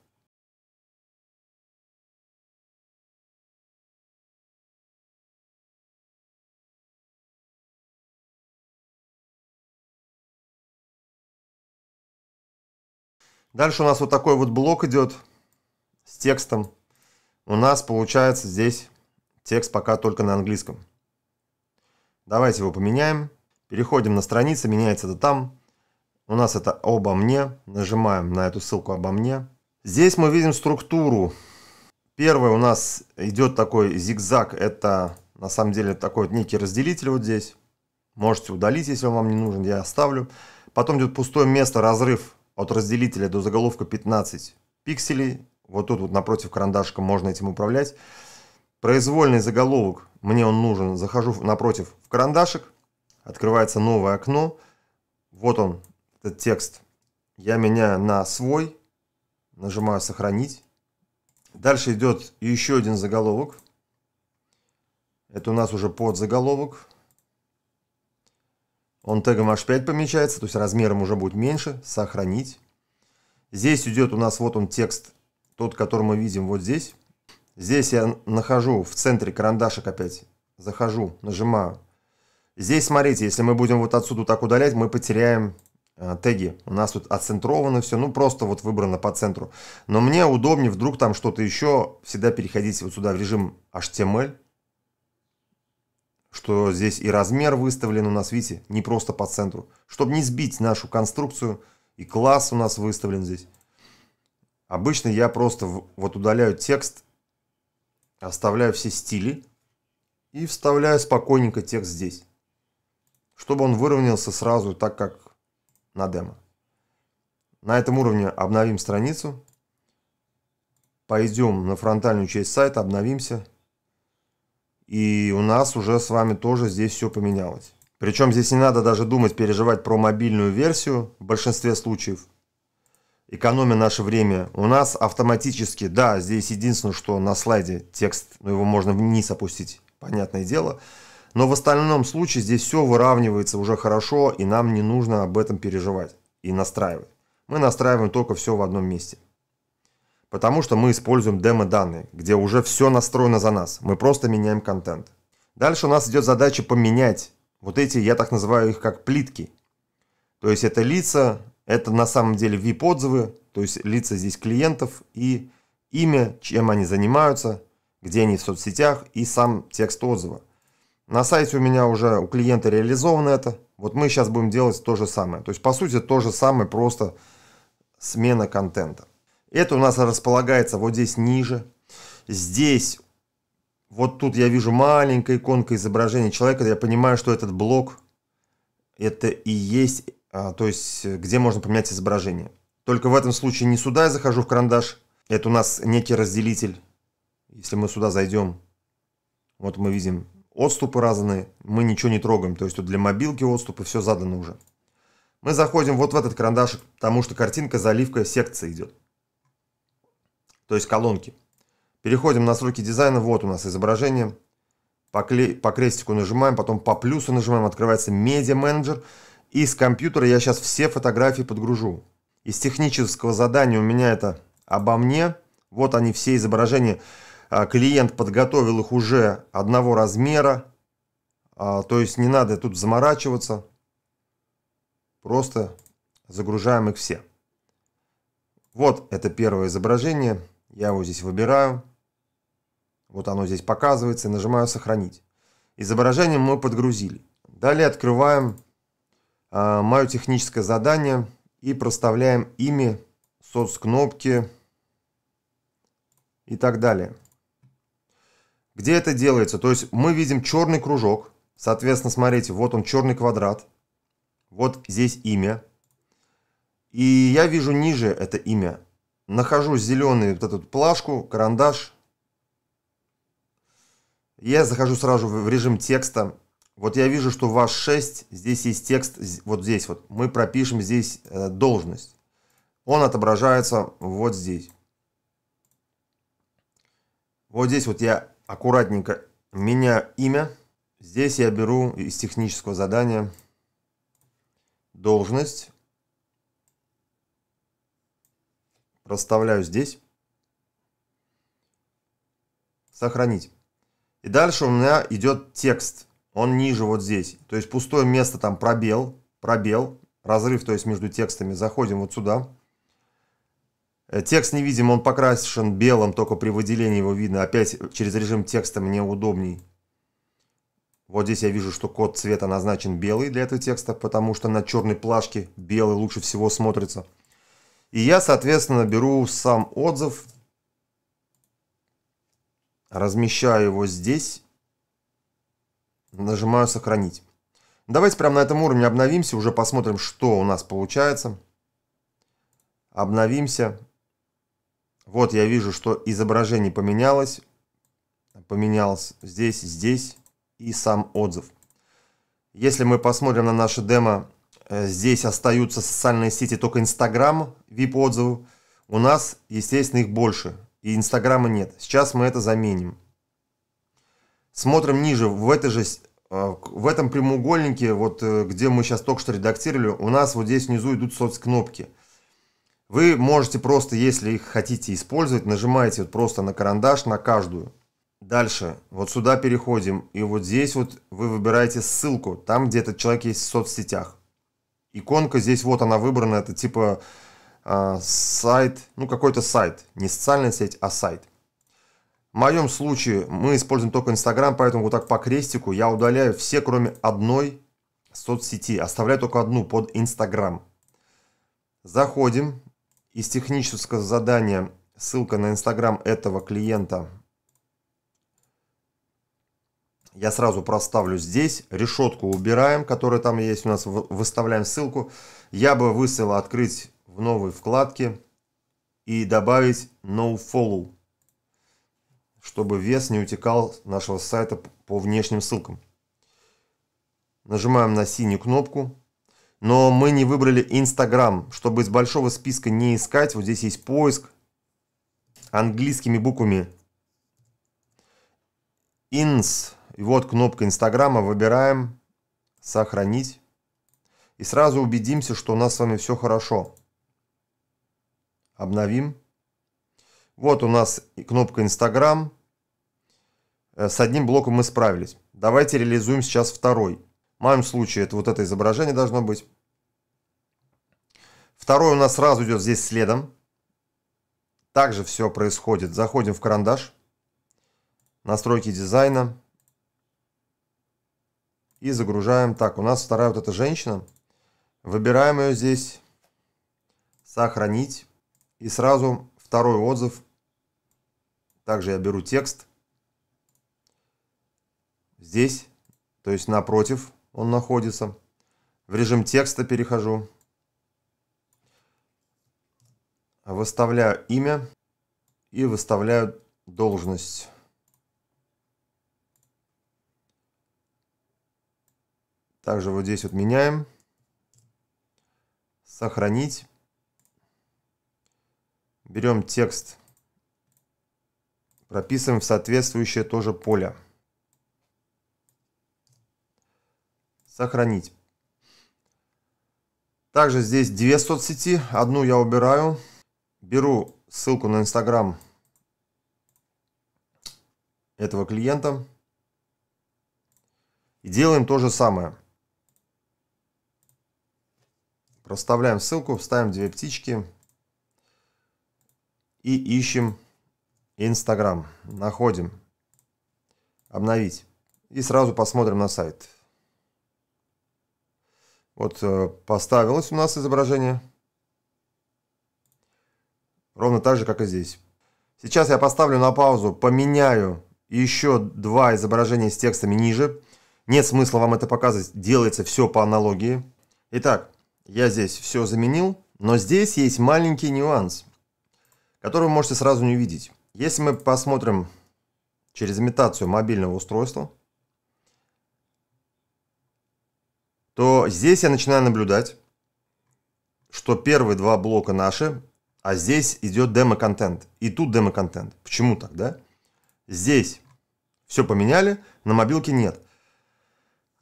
Дальше у нас вот такой вот блок идет с текстом. У нас получается здесь текст пока только на английском. Давайте его поменяем. Переходим на страницу, меняется это там. У нас это «Обо мне». Нажимаем на эту ссылку «Обо мне». Здесь мы видим структуру. Первое у нас идет такой зигзаг. Это на самом деле такой вот некий разделитель вот здесь. Можете удалить, если он вам не нужен, я оставлю. Потом идет пустое место, разрыв от разделителя до заголовка 15 пикселей. Вот тут вот напротив карандашика можно этим управлять. Произвольный заголовок, мне он нужен. Захожу напротив в карандашик, открывается новое окно. Вот он, этот текст. Я меняю на свой, нажимаю «Сохранить». Дальше идет еще один заголовок. Это у нас уже под заголовок он тегом H5 помечается, то есть размером уже будет меньше. Сохранить. Здесь идет у нас вот он текст, тот, который мы видим вот здесь. Здесь я нахожу в центре карандашик опять. Захожу, нажимаю. Здесь, смотрите, если мы будем вот отсюда так удалять, мы потеряем э, теги. У нас тут отцентровано все, ну просто вот выбрано по центру. Но мне удобнее вдруг там что-то еще, всегда переходить вот сюда в режим HTML что здесь и размер выставлен у нас, видите, не просто по центру, чтобы не сбить нашу конструкцию, и класс у нас выставлен здесь. Обычно я просто вот удаляю текст, оставляю все стили и вставляю спокойненько текст здесь, чтобы он выровнялся сразу так, как на демо. На этом уровне обновим страницу, пойдем на фронтальную часть сайта, обновимся. И у нас уже с вами тоже здесь все поменялось. Причем здесь не надо даже думать, переживать про мобильную версию в большинстве случаев. Экономя наше время, у нас автоматически, да, здесь единственное, что на слайде текст, но ну, его можно вниз опустить, понятное дело. Но в остальном случае здесь все выравнивается уже хорошо, и нам не нужно об этом переживать и настраивать. Мы настраиваем только все в одном месте. Потому что мы используем демо-данные, где уже все настроено за нас, мы просто меняем контент. Дальше у нас идет задача поменять вот эти, я так называю их как плитки. То есть это лица, это на самом деле VIP-отзывы, то есть лица здесь клиентов и имя, чем они занимаются, где они в соцсетях и сам текст отзыва. На сайте у меня уже у клиента реализовано это. Вот мы сейчас будем делать то же самое. То есть по сути то же самое, просто смена контента. Это у нас располагается вот здесь ниже. Здесь, вот тут я вижу маленькая иконка изображения человека. Я понимаю, что этот блок, это и есть, а, то есть где можно поменять изображение. Только в этом случае не сюда я захожу в карандаш. Это у нас некий разделитель. Если мы сюда зайдем, вот мы видим отступы разные. Мы ничего не трогаем. То есть тут для мобилки отступы все задано уже. Мы заходим вот в этот карандаш, потому что картинка, заливка, секция идет то есть колонки. Переходим на сроки дизайна, вот у нас изображение. По, кле... по крестику нажимаем, потом по плюсу нажимаем, открывается медиа менеджер. И с компьютера я сейчас все фотографии подгружу. Из технического задания у меня это обо мне. Вот они все изображения. А, клиент подготовил их уже одного размера. А, то есть не надо тут заморачиваться. Просто загружаем их все. Вот это первое изображение. Я его здесь выбираю. Вот оно здесь показывается. Нажимаю «Сохранить». Изображение мы подгрузили. Далее открываем э, мое техническое задание и проставляем имя, соцкнопки и так далее. Где это делается? То есть мы видим черный кружок. Соответственно, смотрите, вот он черный квадрат. Вот здесь имя. И я вижу ниже это имя. Нахожу зеленую вот эту плашку, карандаш. Я захожу сразу в режим текста. Вот я вижу, что у вас 6, здесь есть текст, вот здесь вот. Мы пропишем здесь э, должность. Он отображается вот здесь. Вот здесь вот я аккуратненько меняю имя. Здесь я беру из технического задания должность. Расставляю здесь. Сохранить. И дальше у меня идет текст. Он ниже вот здесь. То есть пустое место там пробел, пробел, разрыв, то есть между текстами. Заходим вот сюда. Э, текст не видим, он покрашен белым, только при выделении его видно. Опять через режим текста мне удобней. Вот здесь я вижу, что код цвета назначен белый для этого текста, потому что на черной плашке белый лучше всего смотрится. И я, соответственно, беру сам отзыв, размещаю его здесь, нажимаю «Сохранить». Давайте прямо на этом уровне обновимся, уже посмотрим, что у нас получается. Обновимся. Вот я вижу, что изображение поменялось. Поменялось здесь, здесь и сам отзыв. Если мы посмотрим на наше демо Э, здесь остаются социальные сети только Инстаграм, VIP-отзывы. У нас, естественно, их больше. И Инстаграма нет. Сейчас мы это заменим. Смотрим ниже. В, этой же, э, в этом прямоугольнике, вот, э, где мы сейчас только что редактировали, у нас вот здесь внизу идут соцкнопки. Вы можете просто, если их хотите использовать, нажимаете вот просто на карандаш на каждую. Дальше, вот сюда переходим, и вот здесь вот вы выбираете ссылку, там где этот человек есть в соцсетях иконка здесь вот она выбрана, это типа э, сайт, ну какой-то сайт, не социальная сеть, а сайт. В моем случае мы используем только Инстаграм, поэтому вот так по крестику я удаляю все, кроме одной соцсети, оставляю только одну под Инстаграм. Заходим, из технического задания ссылка на Инстаграм этого клиента – я сразу проставлю здесь. Решетку убираем, которая там есть у нас. Выставляем ссылку. Я бы высылал открыть в новой вкладке и добавить nofollow, чтобы вес не утекал с нашего сайта по внешним ссылкам. Нажимаем на синюю кнопку. Но мы не выбрали Instagram. Чтобы из большого списка не искать, вот здесь есть поиск английскими буквами. Ins и вот кнопка Инстаграма, выбираем «Сохранить». И сразу убедимся, что у нас с вами все хорошо. Обновим. Вот у нас кнопка Инстаграм. Э, с одним блоком мы справились. Давайте реализуем сейчас второй. В моем случае это вот это изображение должно быть. Второй у нас сразу идет здесь следом. Также все происходит. Заходим в карандаш. Настройки дизайна и загружаем. Так, у нас вторая вот эта женщина. Выбираем ее здесь. Сохранить. И сразу второй отзыв. Также я беру текст. Здесь, то есть напротив он находится. В режим текста перехожу. Выставляю имя и выставляю должность. Также вот здесь вот меняем. Сохранить. Берем текст. Прописываем в соответствующее тоже поле. Сохранить. Также здесь две соцсети. Одну я убираю. Беру ссылку на Инстаграм этого клиента. И делаем то же самое. Расставляем ссылку, вставим две птички и ищем Instagram. Находим. Обновить. И сразу посмотрим на сайт. Вот э, поставилось у нас изображение. Ровно так же, как и здесь. Сейчас я поставлю на паузу, поменяю еще два изображения с текстами ниже. Нет смысла вам это показывать, делается все по аналогии. Итак, я здесь все заменил, но здесь есть маленький нюанс, который вы можете сразу не увидеть. Если мы посмотрим через имитацию мобильного устройства, то здесь я начинаю наблюдать, что первые два блока наши, а здесь идет демо-контент. И тут демо-контент. Почему так, да? Здесь все поменяли, на мобилке нет.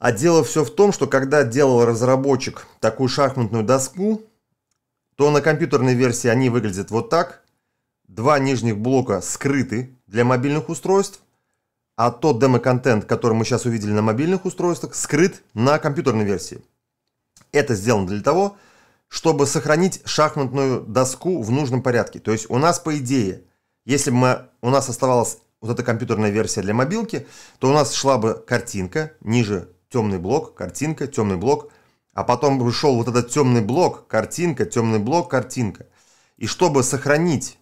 А дело все в том, что когда делал разработчик такую шахматную доску, то на компьютерной версии они выглядят вот так. Два нижних блока скрыты для мобильных устройств, а тот демо-контент, который мы сейчас увидели на мобильных устройствах, скрыт на компьютерной версии. Это сделано для того, чтобы сохранить шахматную доску в нужном порядке. То есть у нас, по идее, если бы мы, у нас оставалась вот эта компьютерная версия для мобилки, то у нас шла бы картинка ниже темный блок, картинка, темный блок, а потом шел вот этот темный блок, картинка, темный блок, картинка. И чтобы сохранить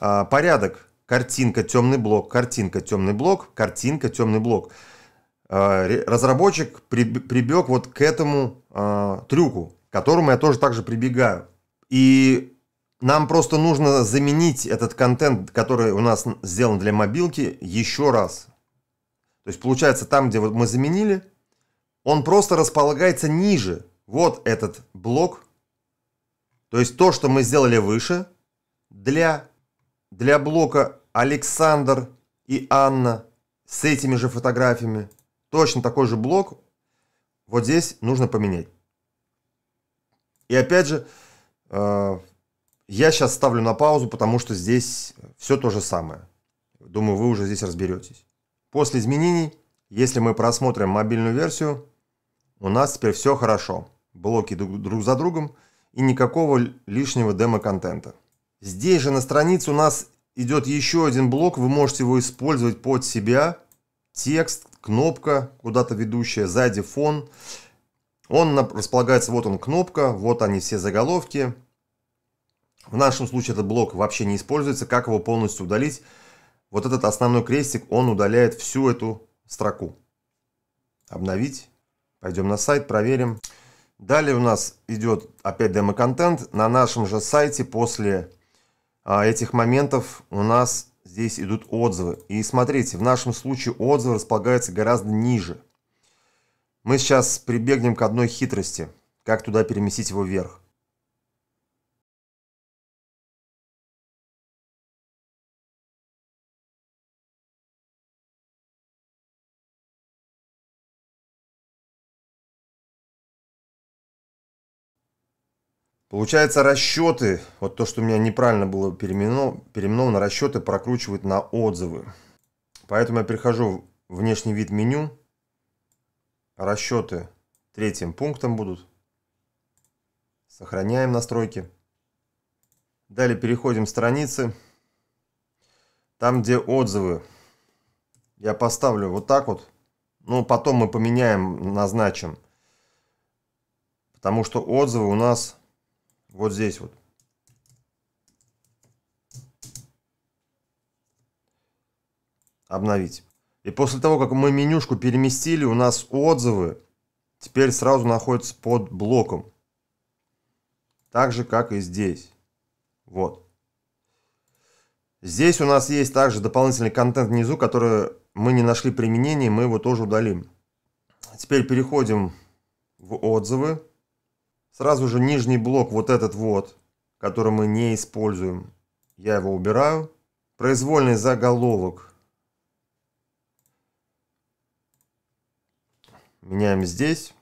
э, порядок картинка, темный блок, картинка, темный блок, картинка, темный блок, э, разработчик при, прибег вот к этому э, трюку, к которому я тоже также прибегаю. И нам просто нужно заменить этот контент, который у нас сделан для мобилки, еще раз. То есть получается там, где мы заменили, он просто располагается ниже. Вот этот блок. То есть то, что мы сделали выше, для, для блока Александр и Анна с этими же фотографиями, точно такой же блок, вот здесь нужно поменять. И опять же, э, я сейчас ставлю на паузу, потому что здесь все то же самое. Думаю, вы уже здесь разберетесь. После изменений, если мы просмотрим мобильную версию, у нас теперь все хорошо. Блоки друг за другом и никакого лишнего демо-контента. Здесь же на странице у нас идет еще один блок. Вы можете его использовать под себя. Текст, кнопка, куда-то ведущая, сзади фон. Он располагается, вот он кнопка, вот они все заголовки. В нашем случае этот блок вообще не используется. Как его полностью удалить? Вот этот основной крестик, он удаляет всю эту строку. Обновить. Пойдем на сайт, проверим. Далее у нас идет опять демо-контент. На нашем же сайте после а, этих моментов у нас здесь идут отзывы. И смотрите, в нашем случае отзывы располагаются гораздо ниже. Мы сейчас прибегнем к одной хитрости, как туда переместить его вверх. Получается, расчеты, вот то, что у меня неправильно было переименовано, переименовано расчеты прокручивают на отзывы. Поэтому я перехожу в внешний вид меню. Расчеты третьим пунктом будут. Сохраняем настройки. Далее переходим в страницы. Там, где отзывы, я поставлю вот так вот. Ну, потом мы поменяем, назначим. Потому что отзывы у нас вот здесь вот. Обновить. И после того, как мы менюшку переместили, у нас отзывы теперь сразу находятся под блоком. Так же, как и здесь. Вот. Здесь у нас есть также дополнительный контент внизу, который мы не нашли применения, мы его тоже удалим. Теперь переходим в отзывы. Сразу же нижний блок, вот этот вот, который мы не используем, я его убираю. Произвольный заголовок. Меняем здесь.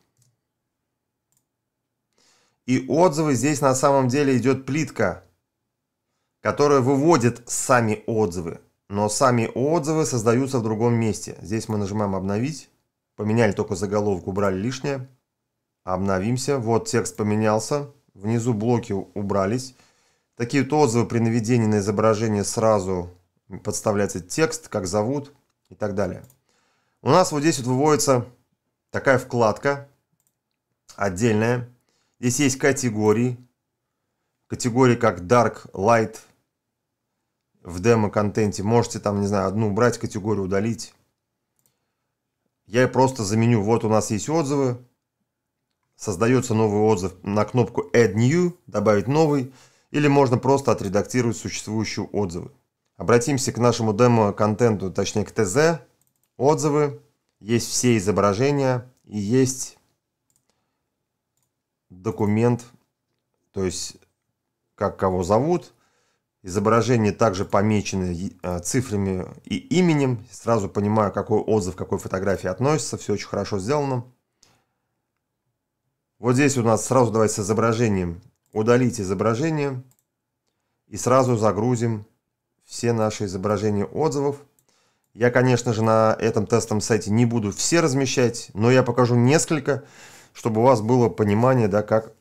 И отзывы здесь на самом деле идет плитка, которая выводит сами отзывы. Но сами отзывы создаются в другом месте. Здесь мы нажимаем обновить. Поменяли только заголовок, убрали лишнее. Обновимся. Вот текст поменялся. Внизу блоки убрались. Такие вот отзывы при наведении на изображение сразу подставляется текст, как зовут и так далее. У нас вот здесь вот выводится такая вкладка отдельная. Здесь есть категории. Категории как Dark, Light. В демо-контенте можете там, не знаю, одну убрать, категорию удалить. Я просто заменю. Вот у нас есть отзывы создается новый отзыв на кнопку Add New, добавить новый, или можно просто отредактировать существующие отзывы. Обратимся к нашему демо-контенту, точнее к ТЗ. Отзывы, есть все изображения и есть документ, то есть как кого зовут. изображения также помечены а, цифрами и именем. Сразу понимаю, какой отзыв, какой фотографии относится. Все очень хорошо сделано. Вот здесь у нас сразу давайте с изображением. Удалить изображение. И сразу загрузим все наши изображения отзывов. Я, конечно же, на этом тестовом сайте не буду все размещать, но я покажу несколько, чтобы у вас было понимание, да, как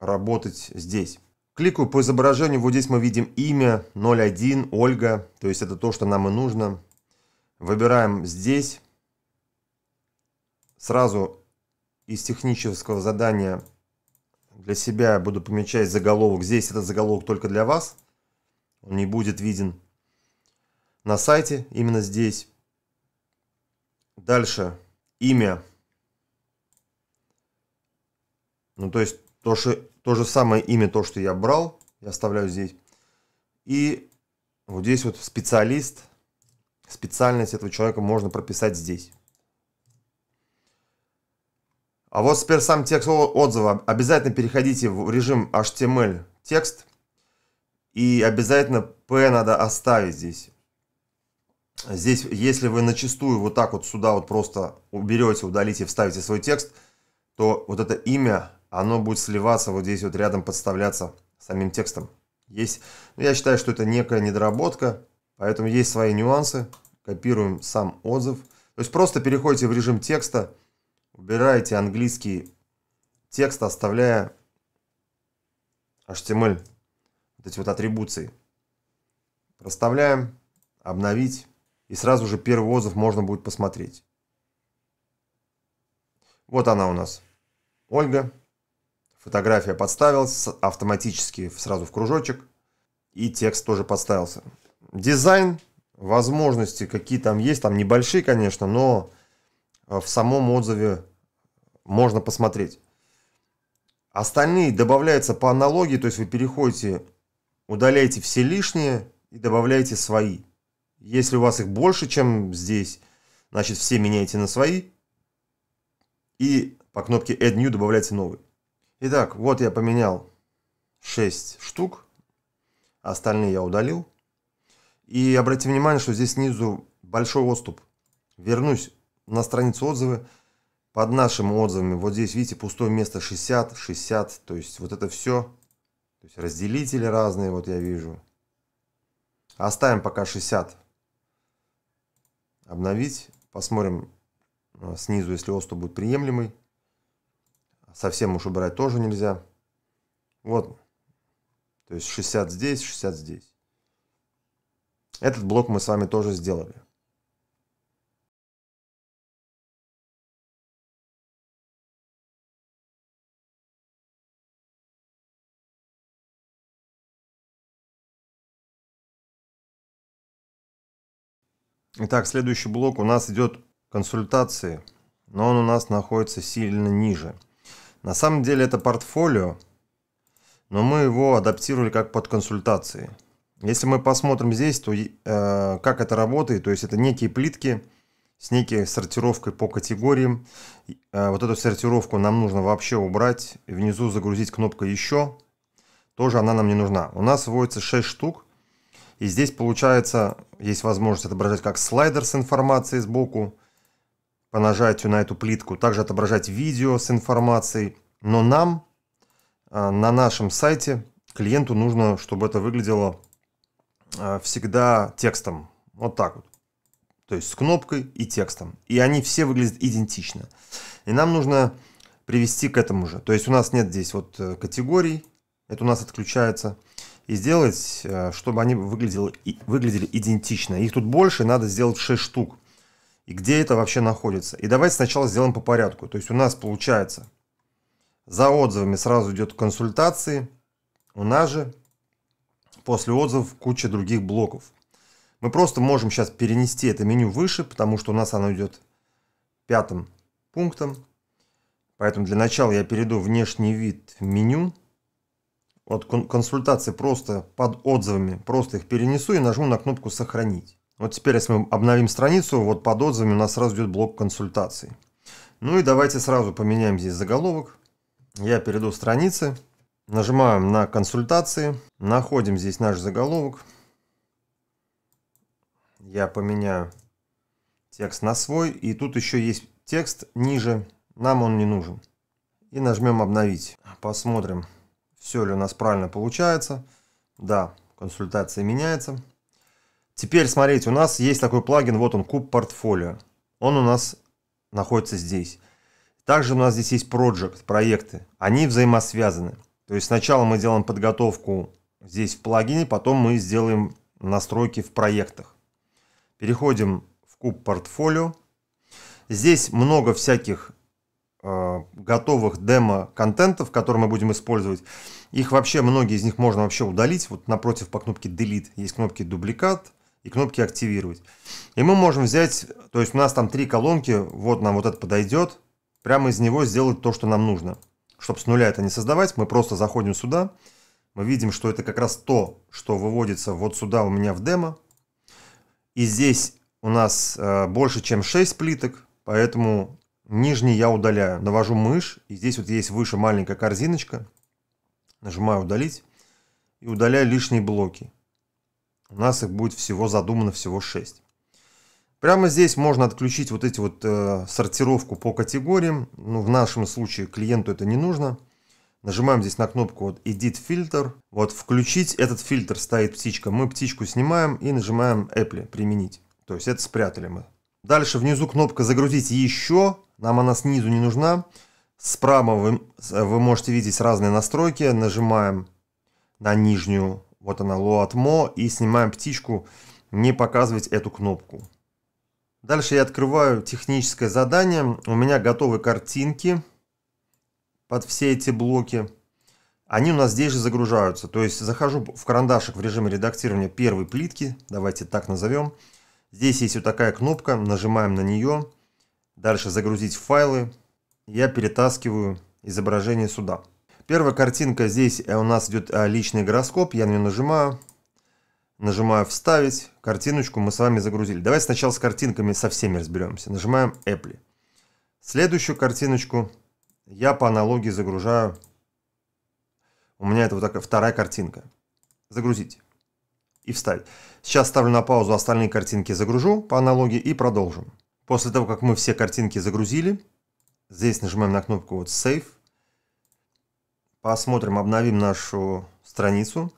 работать здесь. Кликаю по изображению, вот здесь мы видим имя 01, Ольга, то есть это то, что нам и нужно. Выбираем здесь. Сразу из технического задания для себя буду помечать заголовок. Здесь этот заголовок только для вас. Он не будет виден на сайте, именно здесь. Дальше имя. Ну, то есть то, что, то же самое имя, то, что я брал, я оставляю здесь. И вот здесь вот специалист, специальность этого человека можно прописать здесь. А вот теперь сам текст отзыва. Обязательно переходите в режим HTML текст. И обязательно P надо оставить здесь. Здесь, если вы начастую вот так вот сюда вот просто уберете, удалите, вставите свой текст, то вот это имя, оно будет сливаться вот здесь вот рядом, подставляться самим текстом. Есть, ну, я считаю, что это некая недоработка, поэтому есть свои нюансы. Копируем сам отзыв. То есть просто переходите в режим текста, убираете английский текст, оставляя HTML, вот эти вот атрибуции. Проставляем, обновить, и сразу же первый отзыв можно будет посмотреть. Вот она у нас. Ольга. Фотография подставилась автоматически сразу в кружочек. И текст тоже подставился. Дизайн. Возможности какие там есть. Там небольшие, конечно, но Э, в самом отзыве можно посмотреть. Остальные добавляются по аналогии, то есть вы переходите, удаляете все лишние и добавляете свои. Если у вас их больше, чем здесь, значит все меняете на свои и по кнопке Add New добавляете новый. Итак, вот я поменял 6 штук, остальные я удалил. И обратите внимание, что здесь снизу большой отступ. Вернусь на страницу отзывы. Под нашими отзывами, вот здесь, видите, пустое место 60, 60, то есть вот это все. То есть разделители разные, вот я вижу. Оставим пока 60. Обновить. Посмотрим э, снизу, если ОСТО будет приемлемый. Совсем уж убрать тоже нельзя. Вот. То есть 60 здесь, 60 здесь. Этот блок мы с вами тоже сделали. Итак, следующий блок у нас идет консультации, но он у нас находится сильно ниже. На самом деле это портфолио, но мы его адаптировали как под консультации. Если мы посмотрим здесь, то э, как это работает, то есть это некие плитки с некой сортировкой по категориям. Э, вот эту сортировку нам нужно вообще убрать, внизу загрузить кнопка «Еще». Тоже она нам не нужна. У нас вводится 6 штук, и здесь получается, есть возможность отображать как слайдер с информацией сбоку, по нажатию на эту плитку, также отображать видео с информацией. Но нам а, на нашем сайте клиенту нужно, чтобы это выглядело а, всегда текстом. Вот так вот. То есть с кнопкой и текстом. И они все выглядят идентично. И нам нужно привести к этому же. То есть у нас нет здесь вот э, категорий. Это у нас отключается и сделать, э, чтобы они выглядели, выглядели идентично. Их тут больше, надо сделать 6 штук. И где это вообще находится? И давайте сначала сделаем по порядку. То есть у нас получается, за отзывами сразу идет консультации, у нас же после отзывов куча других блоков. Мы просто можем сейчас перенести это меню выше, потому что у нас оно идет пятым пунктом. Поэтому для начала я перейду внешний вид меню. меню вот консультации просто под отзывами, просто их перенесу и нажму на кнопку «Сохранить». Вот теперь, если мы обновим страницу, вот под отзывами у нас сразу идет блок консультаций. Ну и давайте сразу поменяем здесь заголовок. Я перейду в страницы, нажимаем на консультации, находим здесь наш заголовок. Я поменяю текст на свой, и тут еще есть текст ниже, нам он не нужен. И нажмем обновить. Посмотрим, все ли у нас правильно получается. Да, консультация меняется. Теперь смотрите, у нас есть такой плагин, вот он, куб портфолио. Он у нас находится здесь. Также у нас здесь есть project, проекты. Они взаимосвязаны. То есть сначала мы делаем подготовку здесь в плагине, потом мы сделаем настройки в проектах. Переходим в куб портфолио. Здесь много всяких Э, готовых демо-контентов, которые мы будем использовать. Их вообще, многие из них можно вообще удалить. Вот напротив по кнопке Delete есть кнопки Дубликат и кнопки Активировать. И мы можем взять, то есть у нас там три колонки, вот нам вот это подойдет, прямо из него сделать то, что нам нужно. Чтобы с нуля это не создавать, мы просто заходим сюда, мы видим, что это как раз то, что выводится вот сюда у меня в демо. И здесь у нас э, больше, чем 6 плиток, поэтому Нижний я удаляю. Навожу мышь, и здесь вот есть выше маленькая корзиночка. Нажимаю «Удалить» и удаляю лишние блоки. У нас их будет всего задумано всего 6. Прямо здесь можно отключить вот эти вот э, сортировку по категориям. Ну, в нашем случае клиенту это не нужно. Нажимаем здесь на кнопку вот «Edit Filter, Вот «Включить этот фильтр» стоит птичка. Мы птичку снимаем и нажимаем «Apple» «Применить». То есть это спрятали мы. Дальше внизу кнопка «Загрузить еще». Нам она снизу не нужна. Справа вы, вы можете видеть разные настройки. Нажимаем на нижнюю, вот она, Loatmo, и снимаем птичку, не показывать эту кнопку. Дальше я открываю техническое задание. У меня готовы картинки под все эти блоки. Они у нас здесь же загружаются. То есть захожу в карандашик в режиме редактирования первой плитки. Давайте так назовем. Здесь есть вот такая кнопка. Нажимаем на нее. Дальше загрузить файлы. Я перетаскиваю изображение сюда. Первая картинка здесь э, у нас идет э, личный гороскоп. Я на нее нажимаю. Нажимаю «Вставить». Картиночку мы с вами загрузили. Давайте сначала с картинками со всеми разберемся. Нажимаем «Apple». Следующую картиночку я по аналогии загружаю. У меня это вот такая вторая картинка. Загрузить и вставить. Сейчас ставлю на паузу, остальные картинки загружу по аналогии и продолжим. После того, как мы все картинки загрузили, здесь нажимаем на кнопку вот Save. Посмотрим, обновим нашу страницу.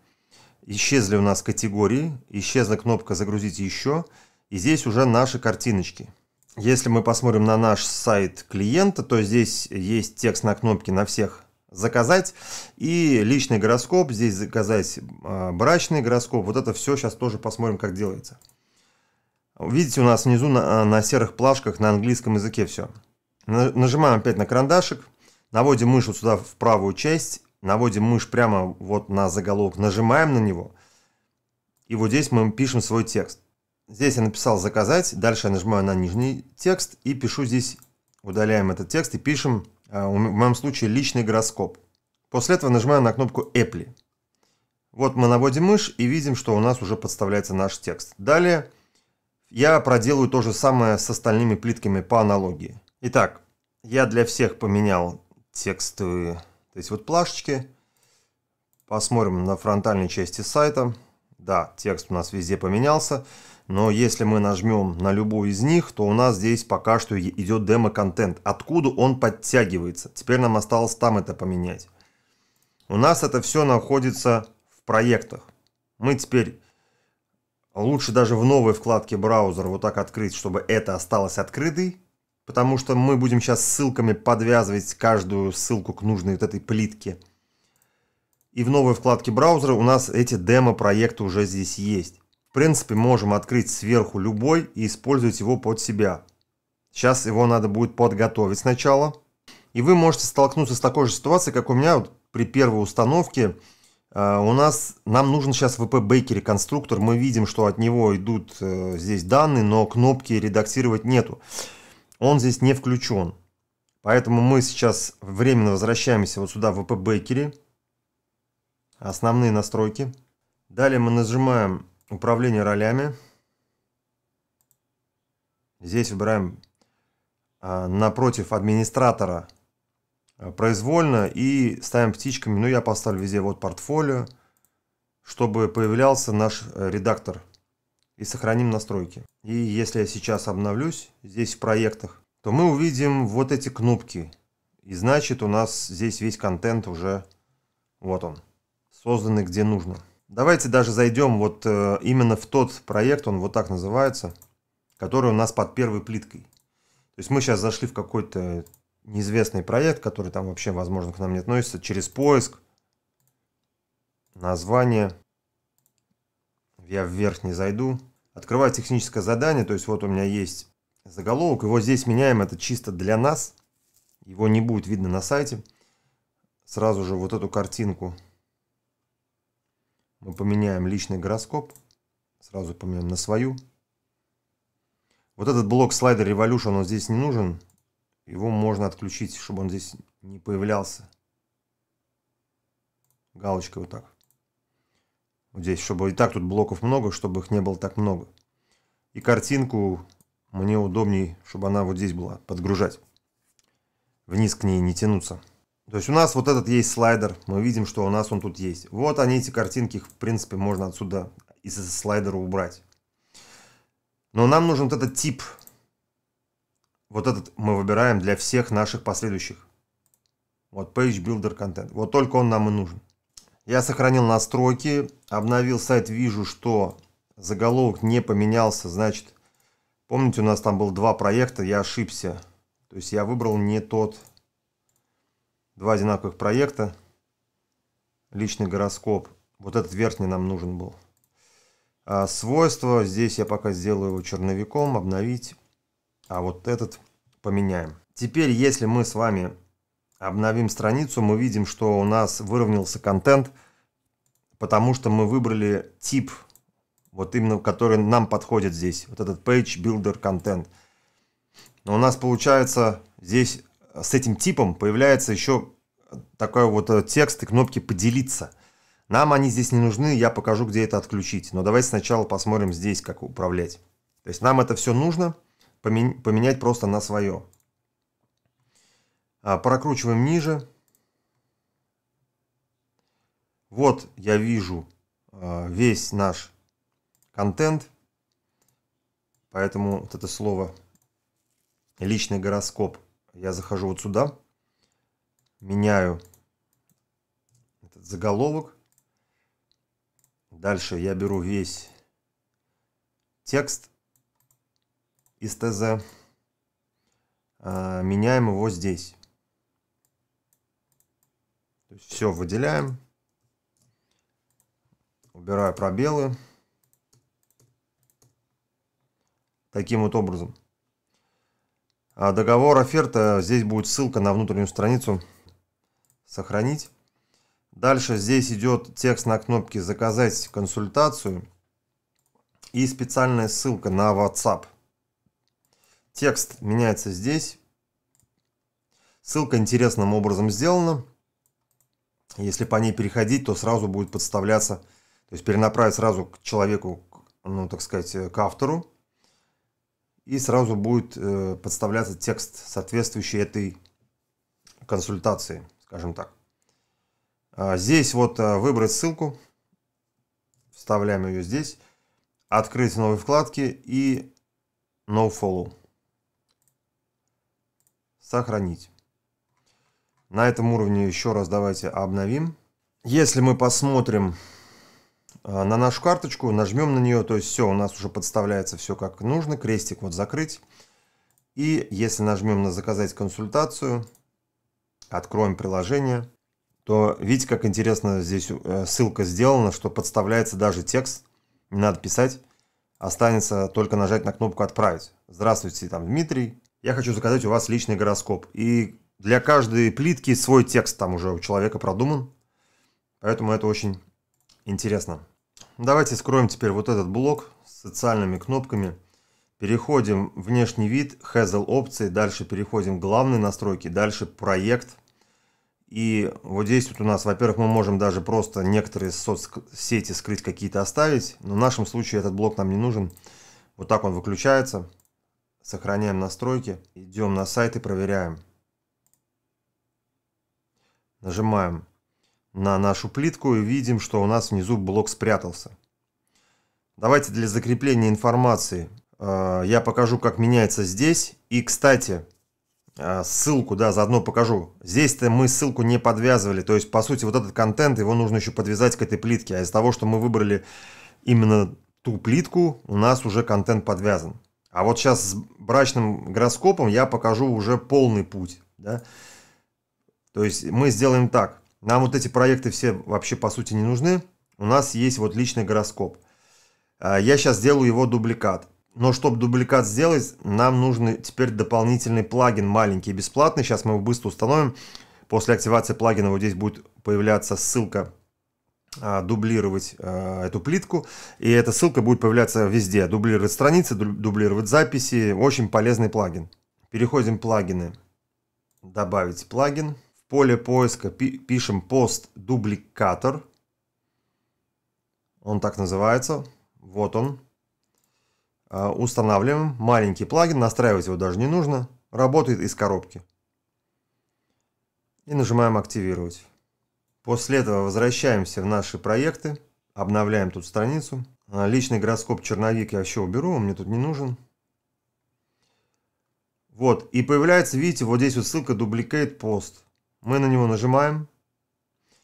Исчезли у нас категории, исчезла кнопка «Загрузить еще», и здесь уже наши картиночки. Если мы посмотрим на наш сайт клиента, то здесь есть текст на кнопке «На всех заказать» и личный гороскоп, здесь заказать а, брачный гороскоп. Вот это все сейчас тоже посмотрим, как делается. Видите, у нас внизу на, э, на серых плашках на английском языке все. Нажимаем опять на карандашик, наводим мышь вот сюда в правую часть, наводим мышь прямо вот на заголовок, нажимаем на него, и вот здесь мы пишем свой текст. Здесь я написал «Заказать», дальше я нажимаю на нижний текст и пишу здесь, удаляем этот текст и пишем, э, в моем случае, личный гороскоп. После этого нажимаю на кнопку «Эпли». Вот мы наводим мышь и видим, что у нас уже подставляется наш текст. Далее я проделаю то же самое с остальными плитками по аналогии. Итак, я для всех поменял текстовые, то есть вот плашечки. Посмотрим на фронтальной части сайта. Да, текст у нас везде поменялся, но если мы нажмем на любой из них, то у нас здесь пока что идет демо-контент. Откуда он подтягивается? Теперь нам осталось там это поменять. У нас это все находится в проектах. Мы теперь Лучше даже в новой вкладке браузер вот так открыть, чтобы это осталось открытой, потому что мы будем сейчас ссылками подвязывать каждую ссылку к нужной вот этой плитке. И в новой вкладке браузера у нас эти демо-проекты уже здесь есть. В принципе, можем открыть сверху любой и использовать его под себя. Сейчас его надо будет подготовить сначала. И вы можете столкнуться с такой же ситуацией, как у меня вот при первой установке – а, у нас, нам нужен сейчас VP Bakery конструктор, мы видим, что от него идут э, здесь данные, но кнопки редактировать нету. Он здесь не включен. Поэтому мы сейчас временно возвращаемся вот сюда в VP Bakery. Основные настройки. Далее мы нажимаем управление ролями. Здесь выбираем а, напротив администратора Э, произвольно и ставим птичками. Ну, я поставлю везде вот портфолио, чтобы появлялся наш э, редактор. И сохраним настройки. И если я сейчас обновлюсь здесь в проектах, то мы увидим вот эти кнопки. И значит у нас здесь весь контент уже, вот он, созданный где нужно. Давайте даже зайдем вот э, именно в тот проект, он вот так называется, который у нас под первой плиткой. То есть мы сейчас зашли в какой-то неизвестный проект, который там вообще, возможно, к нам не относится, через поиск, название, я вверх не зайду, открываю техническое задание, то есть вот у меня есть заголовок, его здесь меняем, это чисто для нас, его не будет видно на сайте, сразу же вот эту картинку мы поменяем личный гороскоп, сразу поменяем на свою. Вот этот блок слайдер Revolution, он здесь не нужен, его можно отключить, чтобы он здесь не появлялся. Галочка вот так. Вот здесь, чтобы и так тут блоков много, чтобы их не было так много. И картинку мне удобней, чтобы она вот здесь была, подгружать. Вниз к ней не тянуться. То есть у нас вот этот есть слайдер, мы видим, что у нас он тут есть. Вот они, эти картинки, их в принципе, можно отсюда из слайдера убрать. Но нам нужен вот этот тип вот этот мы выбираем для всех наших последующих. Вот Page Builder Content. Вот только он нам и нужен. Я сохранил настройки, обновил сайт, вижу, что заголовок не поменялся, значит, помните, у нас там было два проекта, я ошибся. То есть я выбрал не тот, два одинаковых проекта, личный гороскоп. Вот этот верхний нам нужен был. А свойства, здесь я пока сделаю его черновиком, обновить а вот этот поменяем. Теперь, если мы с вами обновим страницу, мы видим, что у нас выровнялся контент, потому что мы выбрали тип, вот именно который нам подходит здесь, вот этот Page Builder Content. Но у нас получается здесь с этим типом появляется еще такой вот э, текст и кнопки «Поделиться». Нам они здесь не нужны, я покажу, где это отключить. Но давайте сначала посмотрим здесь, как управлять. То есть нам это все нужно – поменять просто на свое. А, прокручиваем ниже. Вот я вижу а, весь наш контент. Поэтому вот это слово «личный гороскоп» я захожу вот сюда, меняю этот заголовок. Дальше я беру весь текст из ТЗ. А, меняем его здесь. То есть все выделяем. Убираю пробелы. Таким вот образом. А договор оферта, здесь будет ссылка на внутреннюю страницу. Сохранить. Дальше здесь идет текст на кнопке «Заказать консультацию» и специальная ссылка на WhatsApp. Текст меняется здесь. Ссылка интересным образом сделана. Если по ней переходить, то сразу будет подставляться, то есть перенаправить сразу к человеку, ну, так сказать, э, к автору. И сразу будет э, подставляться текст, соответствующий этой консультации, скажем так. А здесь вот э, выбрать ссылку. Вставляем ее здесь. Открыть новые вкладки и no follow сохранить. На этом уровне еще раз давайте обновим. Если мы посмотрим э, на нашу карточку, нажмем на нее, то есть все, у нас уже подставляется все как нужно, крестик вот закрыть. И если нажмем на заказать консультацию, откроем приложение, то видите, как интересно здесь э, ссылка сделана, что подставляется даже текст, не надо писать, останется только нажать на кнопку «Отправить». Здравствуйте, там Дмитрий, я хочу заказать у вас личный гороскоп. И для каждой плитки свой текст там уже у человека продуман. Поэтому это очень интересно. Давайте скроем теперь вот этот блок с социальными кнопками. Переходим в внешний вид, Hazel опции, дальше переходим в главные настройки, дальше проект. И вот здесь вот у нас, во-первых, мы можем даже просто некоторые соцсети скрыть какие-то оставить, но в нашем случае этот блок нам не нужен. Вот так он выключается. Сохраняем настройки, идем на сайт и проверяем. Нажимаем на нашу плитку и видим, что у нас внизу блок спрятался. Давайте для закрепления информации э, я покажу, как меняется здесь. И, кстати, э, ссылку, да, заодно покажу. Здесь-то мы ссылку не подвязывали, то есть, по сути, вот этот контент, его нужно еще подвязать к этой плитке. А из того, что мы выбрали именно ту плитку, у нас уже контент подвязан. А вот сейчас с брачным гороскопом я покажу уже полный путь. Да? То есть мы сделаем так. Нам вот эти проекты все вообще по сути не нужны. У нас есть вот личный гороскоп. А, я сейчас сделаю его дубликат. Но чтобы дубликат сделать, нам нужен теперь дополнительный плагин маленький, бесплатный. Сейчас мы его быстро установим. После активации плагина вот здесь будет появляться ссылка а, дублировать а, эту плитку. И эта ссылка будет появляться везде. Дублировать страницы, дублировать записи. Очень полезный плагин. Переходим в плагины. Добавить плагин. В поле поиска пишем пост дубликатор. Он так называется. Вот он. А, устанавливаем маленький плагин. Настраивать его даже не нужно. Работает из коробки. И нажимаем активировать. После этого возвращаемся в наши проекты, обновляем тут страницу. А, личный гороскоп черновик я вообще уберу, он мне тут не нужен. Вот, и появляется, видите, вот здесь вот ссылка Duplicate пост". Мы на него нажимаем,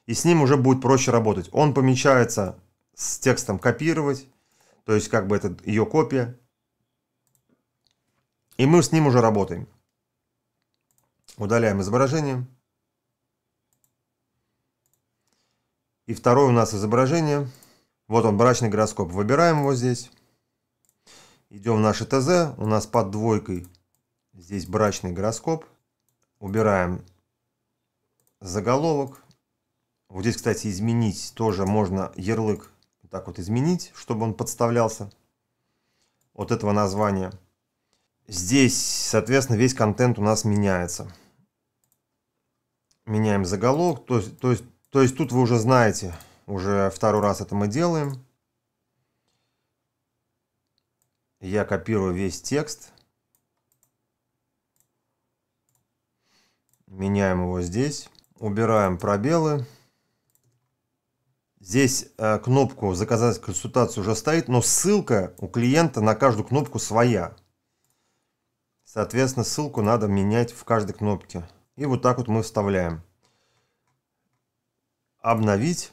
и с ним уже будет проще работать. Он помечается с текстом «Копировать», то есть как бы это ее копия. И мы с ним уже работаем. Удаляем изображение. И второе у нас изображение. Вот он, брачный гороскоп. Выбираем его здесь. Идем в наше ТЗ. У нас под двойкой здесь брачный гороскоп. Убираем заголовок. Вот здесь, кстати, изменить тоже можно ярлык. так вот изменить, чтобы он подставлялся от этого названия. Здесь, соответственно, весь контент у нас меняется. Меняем заголовок, то есть, то есть то есть тут вы уже знаете, уже второй раз это мы делаем. Я копирую весь текст. Меняем его здесь. Убираем пробелы. Здесь э, кнопку «Заказать консультацию» уже стоит, но ссылка у клиента на каждую кнопку своя. Соответственно, ссылку надо менять в каждой кнопке. И вот так вот мы вставляем обновить.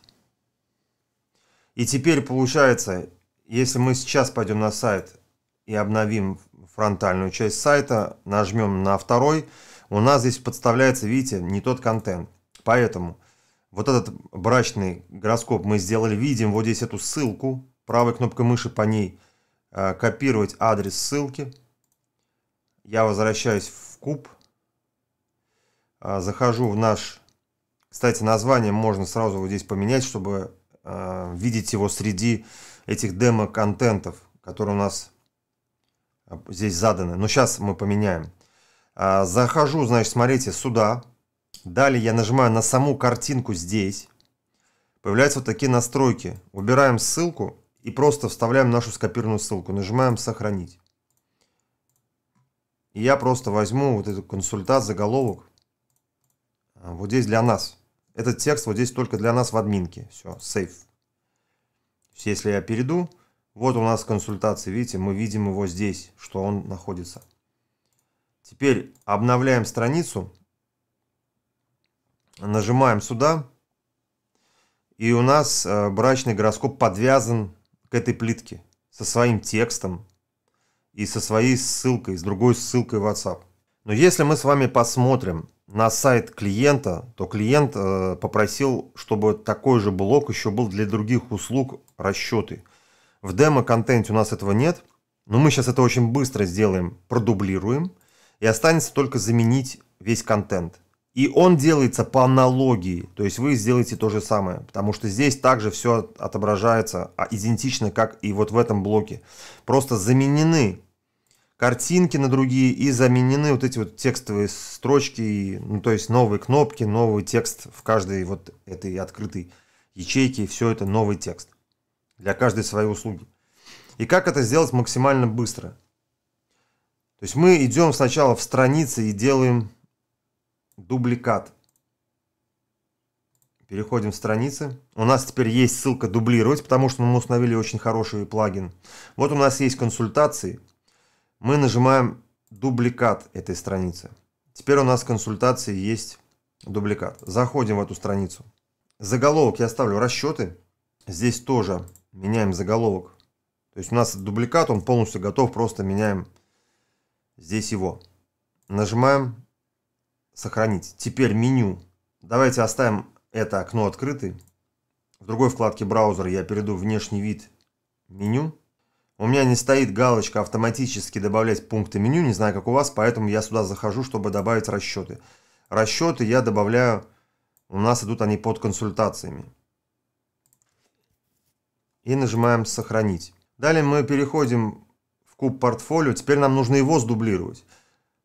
И теперь получается, если мы сейчас пойдем на сайт и обновим фронтальную часть сайта, нажмем на второй, у нас здесь подставляется, видите, не тот контент. Поэтому вот этот брачный гороскоп мы сделали, видим вот здесь эту ссылку, правой кнопкой мыши по ней э, копировать адрес ссылки. Я возвращаюсь в куб, э, захожу в наш кстати, название можно сразу вот здесь поменять, чтобы э, видеть его среди этих демо-контентов, которые у нас э, здесь заданы. Но сейчас мы поменяем. Э, захожу, значит, смотрите, сюда. Далее я нажимаю на саму картинку здесь. Появляются вот такие настройки. Убираем ссылку и просто вставляем нашу скопированную ссылку. Нажимаем «Сохранить». И я просто возьму вот эту консультат заголовок. Вот здесь для нас. Этот текст вот здесь только для нас в админке. Все, сейф. Если я перейду, вот у нас консультации, видите, мы видим его здесь, что он находится. Теперь обновляем страницу, нажимаем сюда, и у нас э, брачный гороскоп подвязан к этой плитке со своим текстом и со своей ссылкой, с другой ссылкой в WhatsApp. Но если мы с вами посмотрим на сайт клиента, то клиент э, попросил, чтобы такой же блок еще был для других услуг расчеты. В демо-контенте у нас этого нет, но мы сейчас это очень быстро сделаем, продублируем, и останется только заменить весь контент. И он делается по аналогии, то есть вы сделаете то же самое, потому что здесь также все отображается а, идентично, как и вот в этом блоке. Просто заменены картинки на другие и заменены вот эти вот текстовые строчки, ну, то есть новые кнопки, новый текст в каждой вот этой открытой ячейке, все это новый текст для каждой своей услуги. И как это сделать максимально быстро? То есть мы идем сначала в страницы и делаем дубликат. Переходим в страницы. У нас теперь есть ссылка «Дублировать», потому что мы установили очень хороший плагин. Вот у нас есть консультации – мы нажимаем дубликат этой страницы. Теперь у нас в консультации есть дубликат. Заходим в эту страницу. Заголовок я ставлю расчеты. Здесь тоже меняем заголовок. То есть у нас дубликат, он полностью готов, просто меняем здесь его. Нажимаем сохранить. Теперь меню. Давайте оставим это окно открытым. В другой вкладке браузера я перейду в внешний вид меню. У меня не стоит галочка автоматически добавлять пункты меню, не знаю, как у вас, поэтому я сюда захожу, чтобы добавить расчеты. Расчеты я добавляю, у нас идут они под консультациями. И нажимаем «Сохранить». Далее мы переходим в куб портфолио, теперь нам нужно его сдублировать.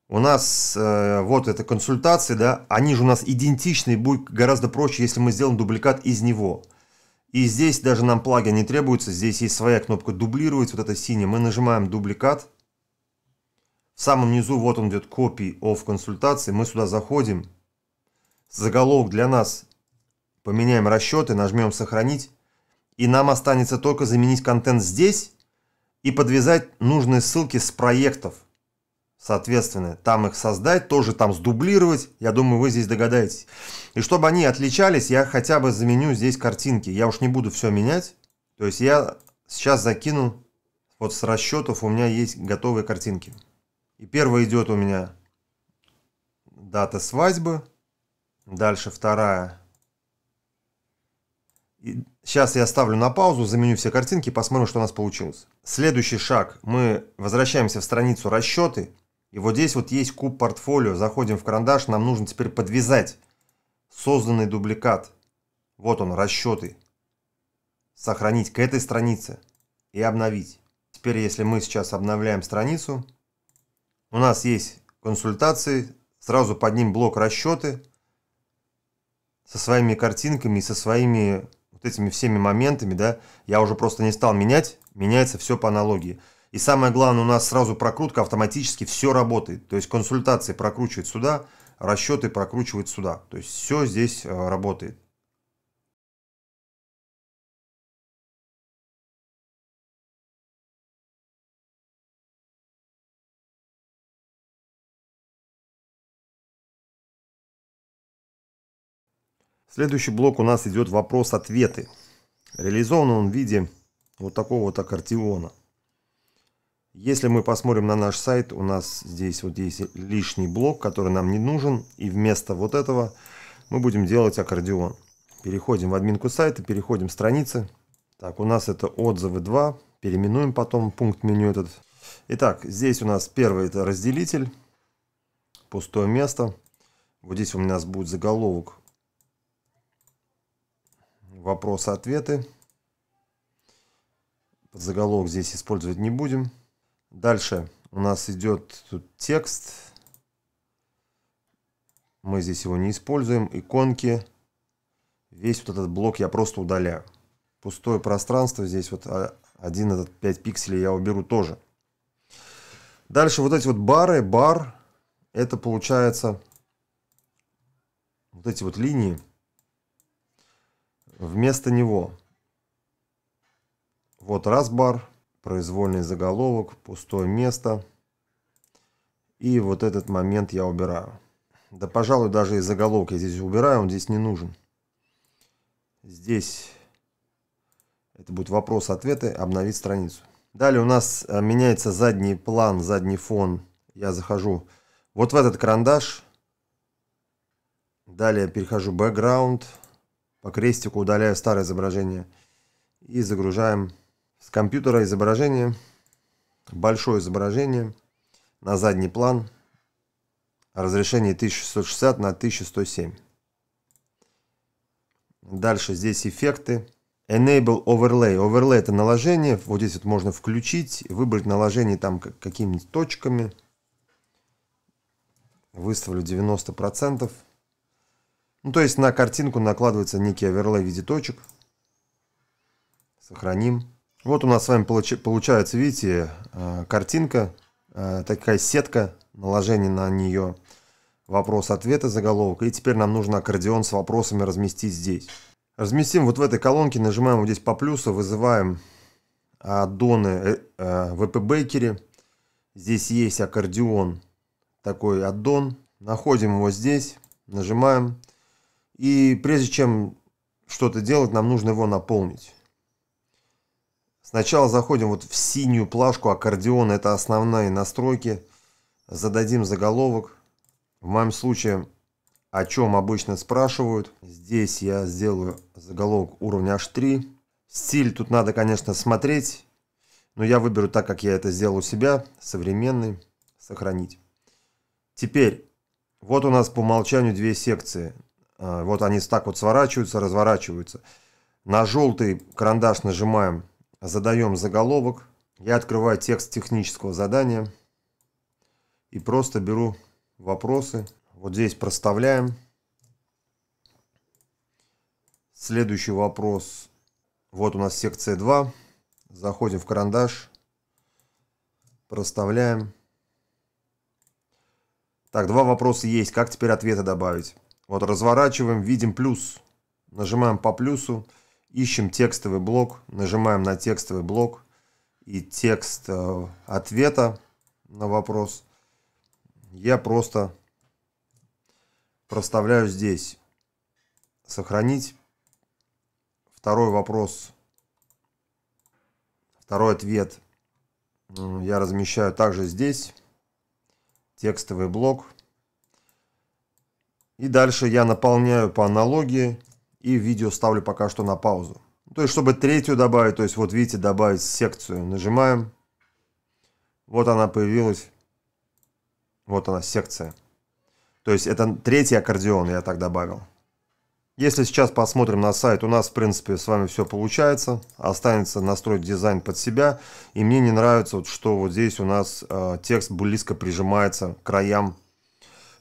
У нас э, вот это консультации, да, они же у нас идентичны, будет гораздо проще, если мы сделаем дубликат из него – и здесь даже нам плагин не требуется, здесь есть своя кнопка дублировать, вот эта синяя. Мы нажимаем дубликат. В самом низу вот он идет копии of консультации. Мы сюда заходим. Заголовок для нас. Поменяем расчеты, нажмем сохранить. И нам останется только заменить контент здесь и подвязать нужные ссылки с проектов соответственно, там их создать, тоже там сдублировать, я думаю, вы здесь догадаетесь. И чтобы они отличались, я хотя бы заменю здесь картинки, я уж не буду все менять, то есть я сейчас закину, вот с расчетов у меня есть готовые картинки. И первая идет у меня дата свадьбы, дальше вторая. И сейчас я ставлю на паузу, заменю все картинки, посмотрим, что у нас получилось. Следующий шаг. Мы возвращаемся в страницу расчеты, и вот здесь вот есть куб портфолио. Заходим в карандаш. Нам нужно теперь подвязать созданный дубликат. Вот он, расчеты. Сохранить к этой странице и обновить. Теперь, если мы сейчас обновляем страницу, у нас есть консультации, сразу под ним блок расчеты со своими картинками, со своими вот этими всеми моментами, да, я уже просто не стал менять, меняется все по аналогии. И самое главное, у нас сразу прокрутка автоматически все работает. То есть консультации прокручивает сюда, расчеты прокручивает сюда. То есть все здесь э, работает. Следующий блок у нас идет вопрос-ответы. Реализован он в виде вот такого вот аккордеона. Если мы посмотрим на наш сайт, у нас здесь вот есть лишний блок, который нам не нужен. И вместо вот этого мы будем делать аккордеон. Переходим в админку сайта, переходим в страницы. Так, у нас это отзывы 2. Переименуем потом пункт меню этот. Итак, здесь у нас первый это разделитель. Пустое место. Вот здесь у нас будет заголовок. Вопросы-ответы. Заголовок здесь использовать не будем. Дальше у нас идет тут текст. Мы здесь его не используем. Иконки. Весь вот этот блок я просто удаляю. Пустое пространство здесь вот а, один этот 5 пикселей я уберу тоже. Дальше вот эти вот бары. Бар. Это получается вот эти вот линии вместо него. Вот раз бар произвольный заголовок, пустое место. И вот этот момент я убираю. Да, пожалуй, даже и заголовок я здесь убираю, он здесь не нужен. Здесь это будет вопрос-ответы, обновить страницу. Далее у нас э, меняется задний план, задний фон. Я захожу вот в этот карандаш. Далее перехожу в background. По крестику удаляю старое изображение. И загружаем с компьютера изображение, большое изображение на задний план, разрешение 1660 на 1107. Дальше здесь эффекты. Enable Overlay. Overlay это наложение. Вот здесь вот можно включить, выбрать наложение там какими-нибудь точками. Выставлю 90%. Ну, то есть на картинку накладывается некий оверлей в виде точек. Сохраним. Вот у нас с вами получ получается, видите, э, картинка, э, такая сетка, наложение на нее вопрос-ответы заголовок. И теперь нам нужно аккордеон с вопросами разместить здесь. Разместим вот в этой колонке, нажимаем вот здесь по плюсу, вызываем э, аддоны в бейкере Здесь есть аккордеон, такой аддон. Находим его здесь, нажимаем. И прежде чем что-то делать, нам нужно его наполнить. Сначала заходим вот в синюю плашку аккордеона, это основные настройки. Зададим заголовок. В моем случае, о чем обычно спрашивают. Здесь я сделаю заголовок уровня H3. Стиль тут надо, конечно, смотреть. Но я выберу так, как я это сделал у себя. Современный. Сохранить. Теперь, вот у нас по умолчанию две секции. А, вот они так вот сворачиваются, разворачиваются. На желтый карандаш нажимаем задаем заголовок, я открываю текст технического задания и просто беру вопросы, вот здесь проставляем. Следующий вопрос, вот у нас секция 2, заходим в карандаш, проставляем. Так, два вопроса есть. Как теперь ответы добавить? Вот разворачиваем, видим плюс. Нажимаем по плюсу ищем текстовый блок, нажимаем на текстовый блок и текст э, ответа на вопрос я просто проставляю здесь. Сохранить. Второй вопрос, второй ответ я размещаю также здесь. Текстовый блок. И дальше я наполняю по аналогии и видео ставлю пока что на паузу. То есть, чтобы третью добавить, то есть, вот видите, добавить секцию. Нажимаем. Вот она появилась. Вот она, секция. То есть, это третий аккордеон я так добавил. Если сейчас посмотрим на сайт, у нас, в принципе, с вами все получается. Останется настроить дизайн под себя. И мне не нравится, вот, что вот здесь у нас э, текст близко прижимается к краям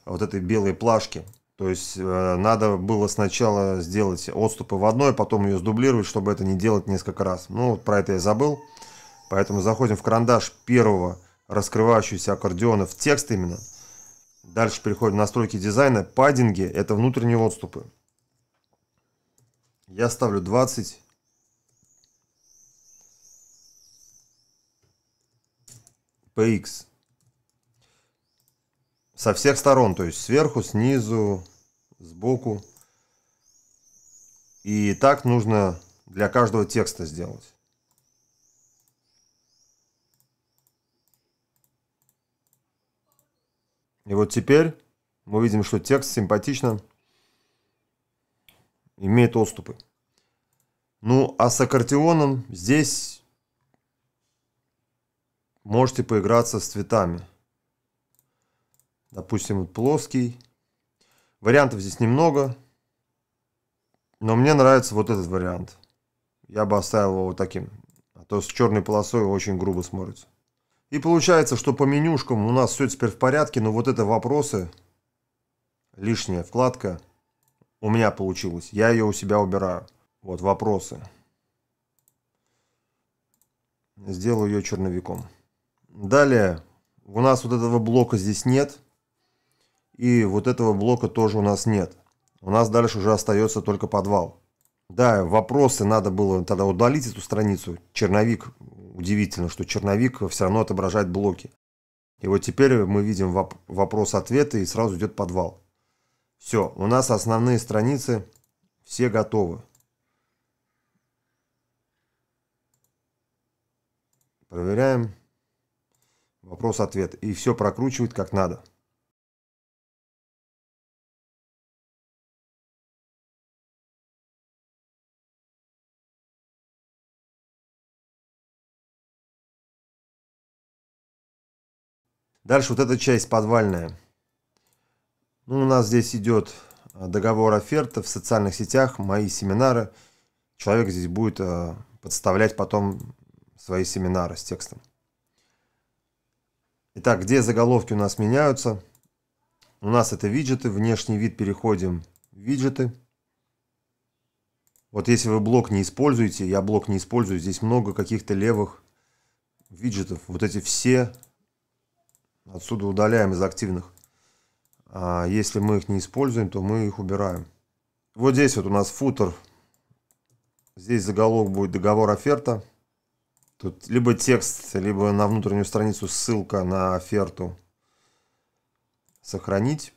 вот этой белой плашки. То есть э, надо было сначала сделать отступы в одной, потом ее сдублировать, чтобы это не делать несколько раз. Ну, вот про это я забыл. Поэтому заходим в карандаш первого раскрывающегося аккордеона в текст именно. Дальше переходим в настройки дизайна. Паддинги – это внутренние отступы. Я ставлю 20. PX со всех сторон, то есть сверху, снизу, сбоку. И так нужно для каждого текста сделать. И вот теперь мы видим, что текст симпатично имеет отступы. Ну, а с аккордеоном здесь можете поиграться с цветами. Допустим, плоский. Вариантов здесь немного. Но мне нравится вот этот вариант. Я бы оставил его вот таким. А то с черной полосой очень грубо смотрится. И получается, что по менюшкам у нас все теперь в порядке, но вот это вопросы, лишняя вкладка у меня получилась. Я ее у себя убираю. Вот вопросы. Сделаю ее черновиком. Далее, у нас вот этого блока здесь нет. И вот этого блока тоже у нас нет. У нас дальше уже остается только подвал. Да, вопросы надо было тогда удалить эту страницу. Черновик. Удивительно, что черновик все равно отображает блоки. И вот теперь мы видим воп вопрос-ответы и сразу идет подвал. Все, у нас основные страницы все готовы. Проверяем. Вопрос-ответ. И все прокручивает как надо. Дальше вот эта часть подвальная. Ну, у нас здесь идет а, договор оферта в социальных сетях, мои семинары. Человек здесь будет э, подставлять потом свои семинары с текстом. Итак, где заголовки у нас меняются? У нас это виджеты, внешний вид переходим в виджеты. Вот если вы блок не используете, я блок не использую, здесь много каких-то левых виджетов. Вот эти все Отсюда удаляем из активных. А если мы их не используем, то мы их убираем. Вот здесь вот у нас футер. Здесь заголовок будет договор оферта. Тут либо текст, либо на внутреннюю страницу ссылка на оферту. Сохранить.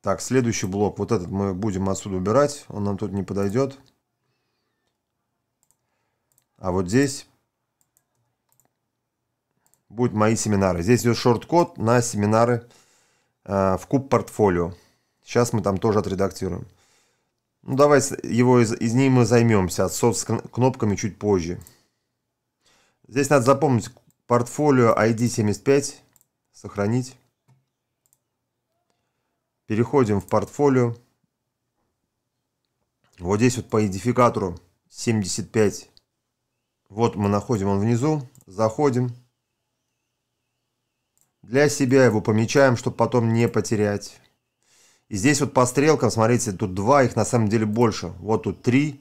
Так, следующий блок. Вот этот мы будем отсюда убирать. Он нам тут не подойдет. А вот здесь будут мои семинары. Здесь идет шорт-код на семинары э, в куб портфолио. Сейчас мы там тоже отредактируем. Ну, давай его из, из ним мы займемся. От софт с кнопками чуть позже. Здесь надо запомнить портфолио ID 75. Сохранить. Переходим в портфолио. Вот здесь вот по идентификатору 75 вот мы находим он внизу, заходим. Для себя его помечаем, чтобы потом не потерять. И здесь вот по стрелкам, смотрите, тут два, их на самом деле больше. Вот тут три,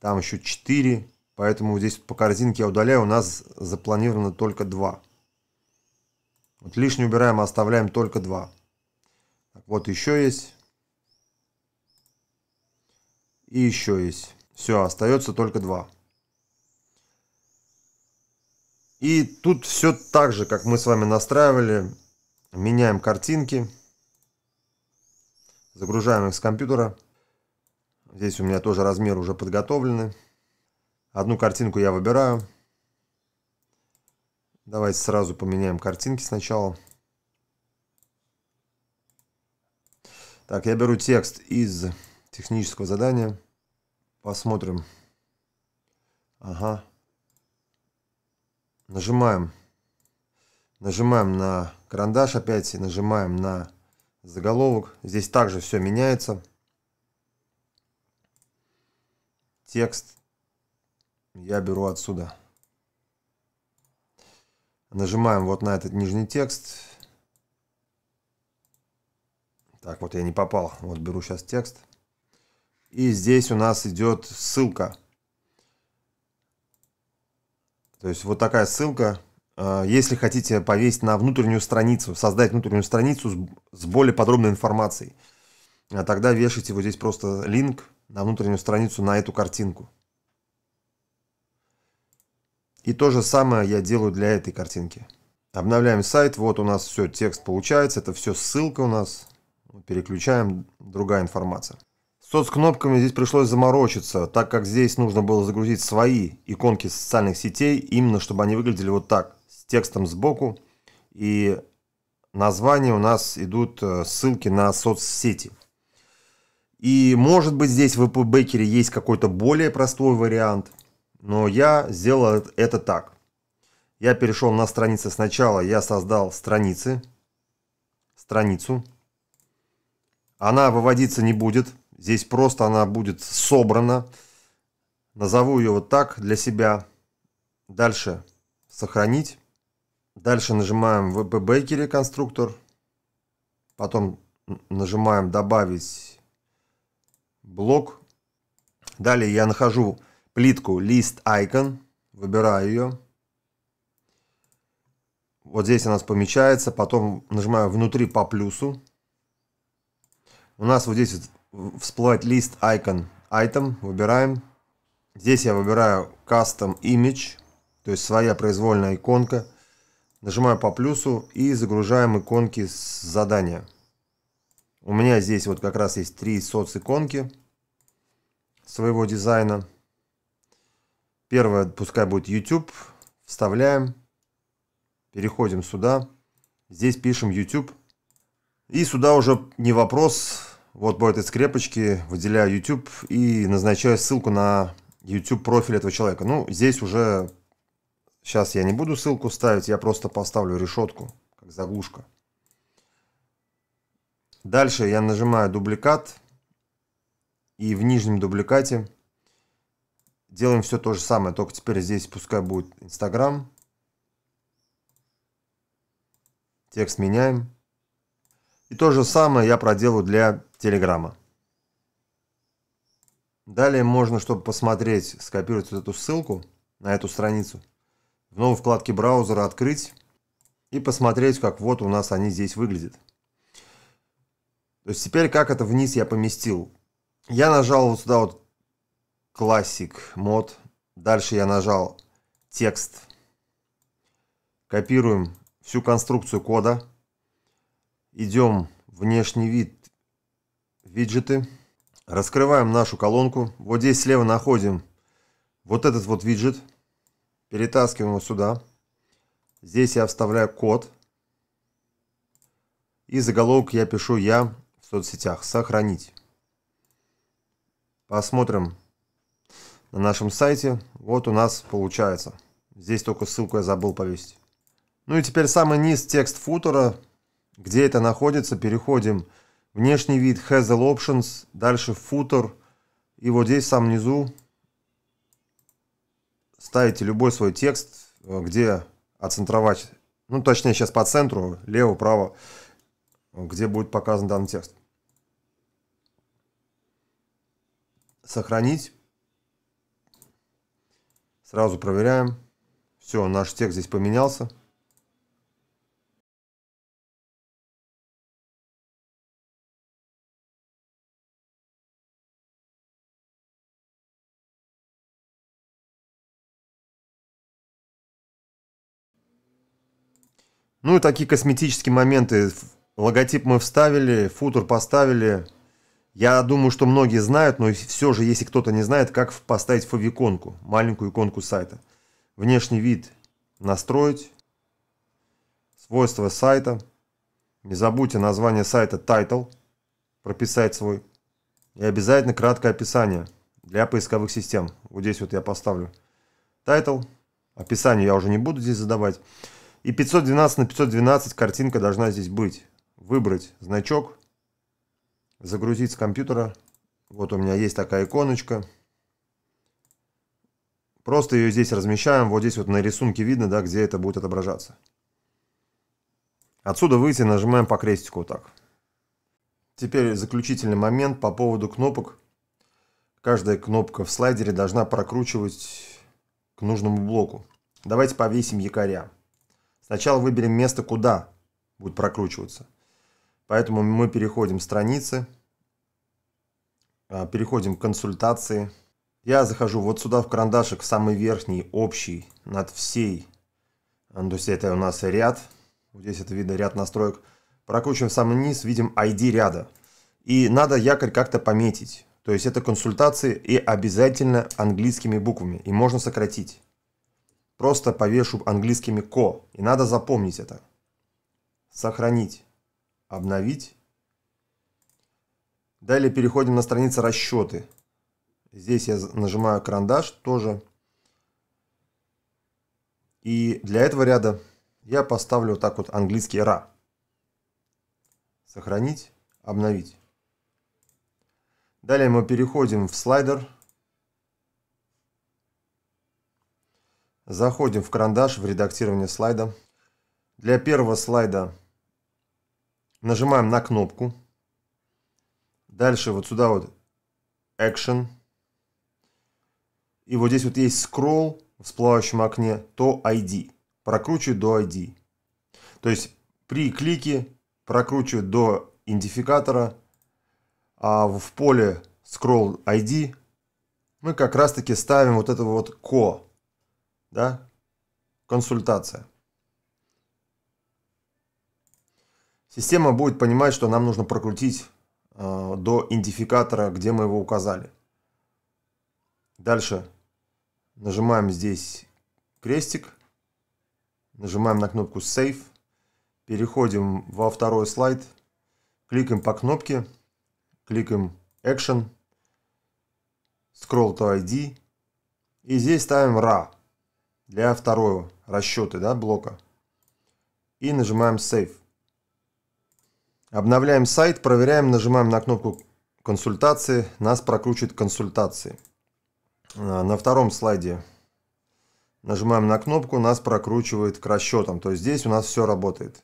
там еще четыре. Поэтому здесь по корзинке я удаляю, у нас запланировано только два. Вот лишний убираем, а оставляем только два. Так, вот еще есть. И еще есть. Все, остается только два. И тут все так же, как мы с вами настраивали. Меняем картинки. Загружаем их с компьютера. Здесь у меня тоже размер уже подготовлены. Одну картинку я выбираю. Давайте сразу поменяем картинки сначала. Так, я беру текст из технического задания. Посмотрим. Ага. Нажимаем, нажимаем на карандаш опять и нажимаем на заголовок. Здесь также все меняется. Текст я беру отсюда. Нажимаем вот на этот нижний текст. Так, вот я не попал. Вот беру сейчас текст. И здесь у нас идет ссылка. То есть вот такая ссылка. А, если хотите повесить на внутреннюю страницу, создать внутреннюю страницу с более подробной информацией, а тогда вешайте вот здесь просто линк на внутреннюю страницу на эту картинку. И то же самое я делаю для этой картинки. Обновляем сайт. Вот у нас все, текст получается. Это все ссылка у нас. Переключаем, другая информация. Соцкнопками здесь пришлось заморочиться, так как здесь нужно было загрузить свои иконки социальных сетей, именно чтобы они выглядели вот так, с текстом сбоку. И названия у нас идут э, ссылки на соцсети. И может быть здесь в Бекере есть какой-то более простой вариант, но я сделал это так. Я перешел на страницы сначала, я создал страницы, страницу. Она выводиться не будет, Здесь просто она будет собрана. Назову ее вот так для себя. Дальше сохранить. Дальше нажимаем VP Bakery конструктор. Потом нажимаем добавить блок. Далее я нахожу плитку List Icon. Выбираю ее. Вот здесь у нас помечается. Потом нажимаю внутри по плюсу. У нас вот здесь всплывать лист icon item, выбираем. Здесь я выбираю custom image, то есть своя произвольная иконка. Нажимаю по плюсу и загружаем иконки с задания. У меня здесь вот как раз есть три соц иконки своего дизайна. первое пускай будет YouTube. Вставляем. Переходим сюда. Здесь пишем YouTube. И сюда уже не вопрос, вот борт из скрепочки, выделяю YouTube и назначаю ссылку на YouTube профиль этого человека. Ну, здесь уже сейчас я не буду ссылку ставить, я просто поставлю решетку, как заглушка. Дальше я нажимаю дубликат и в нижнем дубликате делаем все то же самое, только теперь здесь пускай будет Instagram. Текст меняем. И то же самое я проделаю для Телеграма. Далее можно, чтобы посмотреть, скопировать вот эту ссылку на эту страницу. В новой вкладке браузера открыть и посмотреть, как вот у нас они здесь выглядят. То есть теперь как это вниз я поместил. Я нажал вот сюда вот классик мод. Дальше я нажал текст. Копируем всю конструкцию кода. Идем внешний вид виджеты. Раскрываем нашу колонку. Вот здесь слева находим вот этот вот виджет. Перетаскиваем его сюда. Здесь я вставляю код. И заголовок я пишу «Я в соцсетях». Сохранить. Посмотрим на нашем сайте. Вот у нас получается. Здесь только ссылку я забыл повесить. Ну и теперь самый низ текст футера. Где это находится, переходим Внешний вид Hazel Options, дальше футер. И вот здесь, сам низу ставите любой свой текст, э, где оцентровать, ну точнее сейчас по центру, лево, право, где будет показан данный текст. Сохранить. Сразу проверяем. Все, наш текст здесь поменялся. Ну и такие косметические моменты. Логотип мы вставили, футер поставили. Я думаю, что многие знают, но все же, если кто-то не знает, как поставить фавиконку, маленькую иконку сайта. Внешний вид настроить, свойства сайта. Не забудьте название сайта title, прописать свой. И обязательно краткое описание для поисковых систем. Вот здесь вот я поставлю title. Описание я уже не буду здесь задавать. И 512 на 512 картинка должна здесь быть. Выбрать значок, загрузить с компьютера. Вот у меня есть такая иконочка. Просто ее здесь размещаем. Вот здесь вот на рисунке видно, да, где это будет отображаться. Отсюда выйти нажимаем по крестику вот так. Теперь заключительный момент по поводу кнопок. Каждая кнопка в слайдере должна прокручивать к нужному блоку. Давайте повесим якоря. Сначала выберем место, куда будет прокручиваться. Поэтому мы переходим страницы, а, переходим к консультации. Я захожу вот сюда в карандашик, в самый верхний, общий, над всей. А, то есть это у нас ряд. Здесь это видно ряд настроек. Прокручиваем в самый низ, видим ID ряда. И надо якорь как-то пометить. То есть это консультации и обязательно английскими буквами. И можно сократить. Просто повешу английскими «ко», и надо запомнить это. Сохранить. Обновить. Далее переходим на страницу расчеты. Здесь я нажимаю карандаш тоже. И для этого ряда я поставлю вот так вот английский «ра». Сохранить, обновить. Далее мы переходим в слайдер Заходим в карандаш в редактирование слайда. Для первого слайда нажимаем на кнопку. Дальше вот сюда вот Action. И вот здесь вот есть скролл в всплывающем окне, то ID. Прокручиваю до ID. То есть при клике прокручиваю до идентификатора, а в поле Scroll ID мы как раз таки ставим вот это вот ко да, консультация. Система будет понимать, что нам нужно прокрутить э, до идентификатора, где мы его указали. Дальше нажимаем здесь крестик, нажимаем на кнопку Save, переходим во второй слайд, кликаем по кнопке, кликаем Action, Scroll to ID и здесь ставим RA для второго расчета да, блока. И нажимаем Save. Обновляем сайт, проверяем, нажимаем на кнопку консультации, нас прокручит консультации. А, на втором слайде нажимаем на кнопку, нас прокручивает к расчетам. То есть здесь у нас все работает.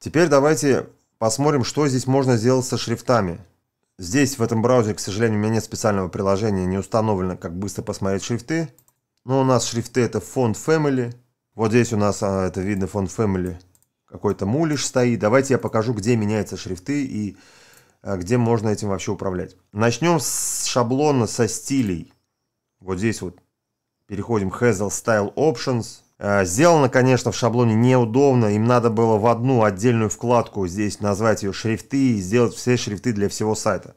Теперь давайте посмотрим, что здесь можно сделать со шрифтами. Здесь в этом браузере, к сожалению, у меня нет специального приложения, не установлено, как быстро посмотреть шрифты. Но у нас шрифты это Font Family. Вот здесь у нас а, это видно Font Family. Какой-то мулиш стоит. Давайте я покажу, где меняются шрифты и а, где можно этим вообще управлять. Начнем с шаблона со стилей. Вот здесь вот переходим Hazel Style Options. Э, сделано, конечно, в шаблоне неудобно, им надо было в одну отдельную вкладку здесь назвать ее шрифты и сделать все шрифты для всего сайта.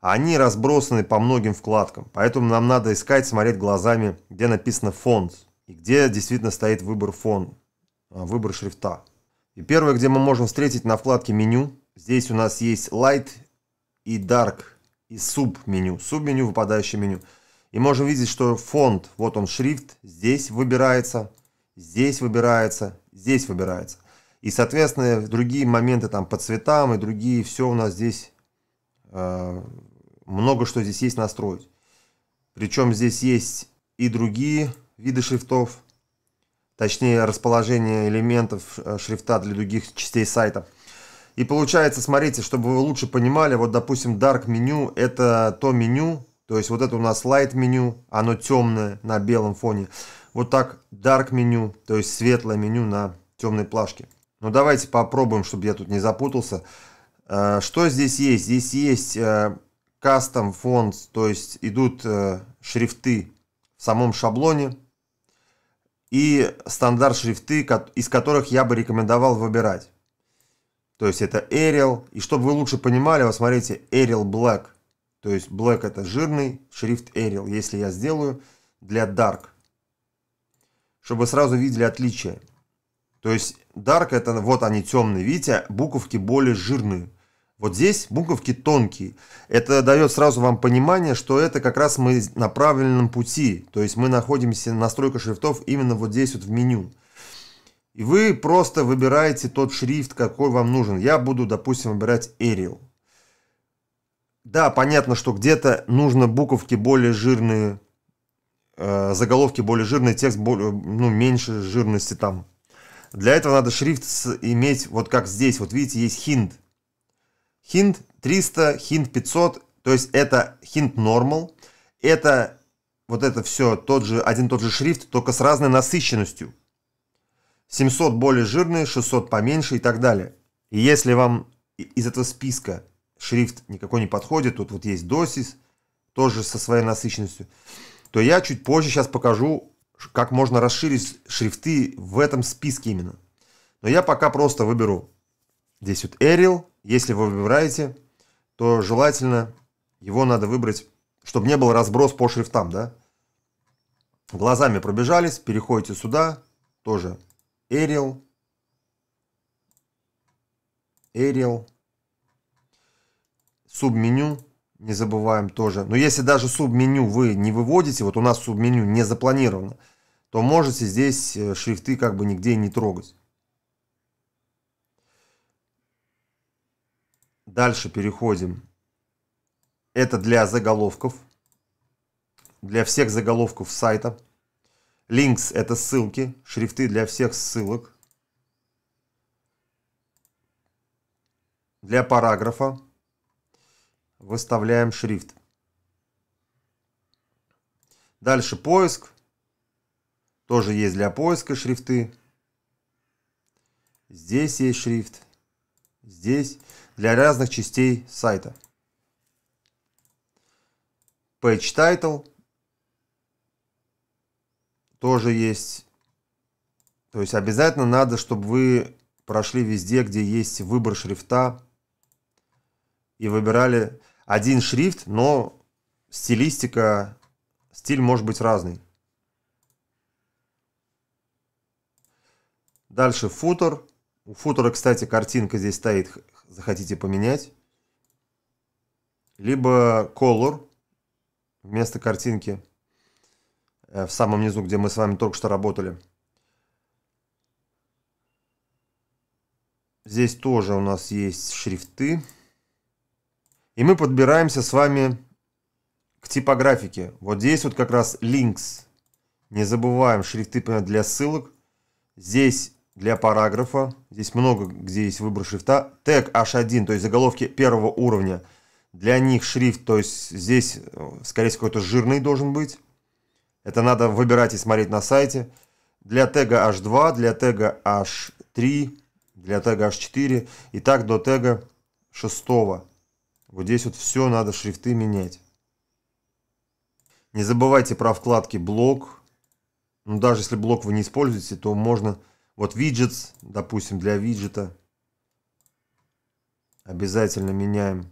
Они разбросаны по многим вкладкам, поэтому нам надо искать, смотреть глазами, где написано фонд и где действительно стоит выбор фон, э, выбор шрифта. И первое, где мы можем встретить на вкладке меню, здесь у нас есть Light и Dark и sub меню sub меню выпадающее меню. И можем видеть, что фонд, вот он шрифт, здесь выбирается, здесь выбирается, здесь выбирается. И, соответственно, другие моменты там по цветам и другие, все у нас здесь, э, много что здесь есть настроить. Причем здесь есть и другие виды шрифтов, точнее расположение элементов э, шрифта для других частей сайта. И получается, смотрите, чтобы вы лучше понимали, вот, допустим, Dark меню – это то меню, то есть вот это у нас Light меню, оно темное на белом фоне – вот так dark меню, то есть светлое меню на темной плашке. Но ну, давайте попробуем, чтобы я тут не запутался. Э, что здесь есть? Здесь есть кастом э, фонд, то есть идут э, шрифты в самом шаблоне и стандарт шрифты, из которых я бы рекомендовал выбирать. То есть это Arial. И чтобы вы лучше понимали, вот смотрите, Arial Black. То есть Black это жирный, шрифт Arial. Если я сделаю для Dark, чтобы сразу видели отличие. То есть dark это вот они темные, видите, буковки более жирные. Вот здесь буковки тонкие. Это дает сразу вам понимание, что это как раз мы на правильном пути. То есть мы находимся, настройка шрифтов именно вот здесь вот в меню. И вы просто выбираете тот шрифт, какой вам нужен. Я буду, допустим, выбирать Arial. Да, понятно, что где-то нужно буковки более жирные, э, заголовки более жирные, текст более, ну, меньше жирности там. Для этого надо шрифт иметь вот как здесь. Вот видите, есть хинт. Хинт 300, хинт 500. То есть это хинт Normal Это вот это все тот же, один тот же шрифт, только с разной насыщенностью. 700 более жирные, 600 поменьше и так далее. И если вам из этого списка шрифт никакой не подходит, тут вот есть досис, тоже со своей насыщенностью, то я чуть позже сейчас покажу, как можно расширить шрифты в этом списке именно. Но я пока просто выберу здесь вот Arial. Если вы выбираете, то желательно его надо выбрать, чтобы не был разброс по шрифтам, да? Глазами пробежались, переходите сюда, тоже Arial, Arial, субменю, не забываем тоже. Но если даже субменю вы не выводите, вот у нас субменю не запланировано, то можете здесь э, шрифты как бы нигде не трогать. Дальше переходим. Это для заголовков. Для всех заголовков сайта. Links это ссылки. Шрифты для всех ссылок. Для параграфа Выставляем шрифт. Дальше поиск. Тоже есть для поиска шрифты. Здесь есть шрифт. Здесь для разных частей сайта. Page title. Тоже есть. То есть обязательно надо, чтобы вы прошли везде, где есть выбор шрифта. И выбирали один шрифт, но стилистика, стиль может быть разный. Дальше футер. У футера, кстати, картинка здесь стоит, захотите поменять. Либо color вместо картинки э, в самом низу, где мы с вами только что работали. Здесь тоже у нас есть шрифты. И мы подбираемся с вами к типографике. Вот здесь вот как раз links. Не забываем шрифты для ссылок. Здесь для параграфа. Здесь много где есть выбор шрифта. Тег H1, то есть заголовки первого уровня. Для них шрифт, то есть здесь, э, скорее всего, какой-то жирный должен быть. Это надо выбирать и смотреть на сайте. Для тега H2, для тега H3, для тега H4 и так до тега 6. Вот здесь вот все надо шрифты менять. Не забывайте про вкладки блок. Ну, даже если блок вы не используете, то можно... Вот виджет. допустим, для виджета. Обязательно меняем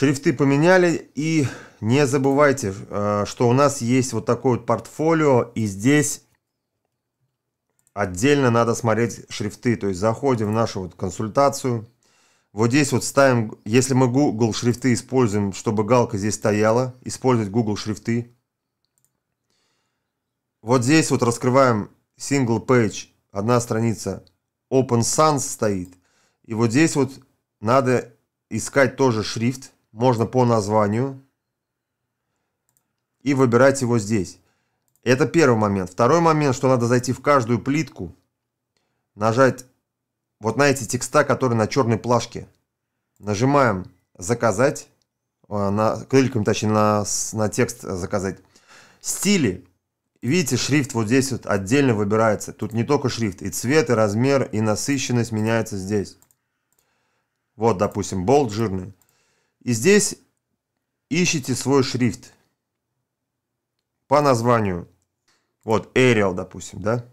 Шрифты поменяли и не забывайте, э, что у нас есть вот такое вот портфолио и здесь отдельно надо смотреть шрифты. То есть заходим в нашу вот консультацию. Вот здесь вот ставим, если мы Google шрифты используем, чтобы галка здесь стояла, использовать Google шрифты. Вот здесь вот раскрываем single page, одна страница, Open Sans стоит. И вот здесь вот надо искать тоже шрифт можно по названию и выбирать его здесь. Это первый момент. Второй момент, что надо зайти в каждую плитку, нажать вот на эти текста, которые на черной плашке. Нажимаем «Заказать», э, на, кликаем, точнее, на, на текст «Заказать». Стили. Видите, шрифт вот здесь вот отдельно выбирается. Тут не только шрифт, и цвет, и размер, и насыщенность меняется здесь. Вот, допустим, болт жирный. И здесь ищите свой шрифт по названию. Вот Arial, допустим, да?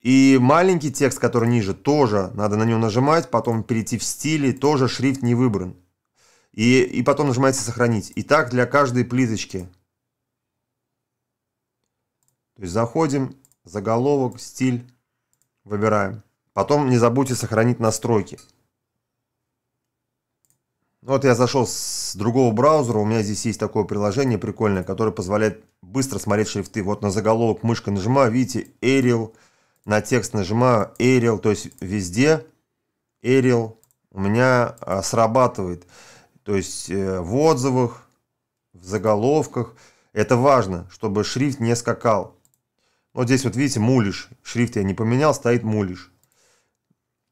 И маленький текст, который ниже, тоже надо на него нажимать, потом перейти в стили, тоже шрифт не выбран. И, и потом нажимаете «Сохранить». И так для каждой плиточки. То есть заходим, заголовок, стиль, выбираем. Потом не забудьте сохранить настройки. Вот я зашел с другого браузера, у меня здесь есть такое приложение прикольное, которое позволяет быстро смотреть шрифты. Вот на заголовок мышка нажимаю, видите, Arial, на текст нажимаю Arial, то есть везде Arial у меня а, срабатывает. То есть э, в отзывах, в заголовках. Это важно, чтобы шрифт не скакал. Вот здесь вот видите, мулиш. Шрифт я не поменял, стоит мулиш.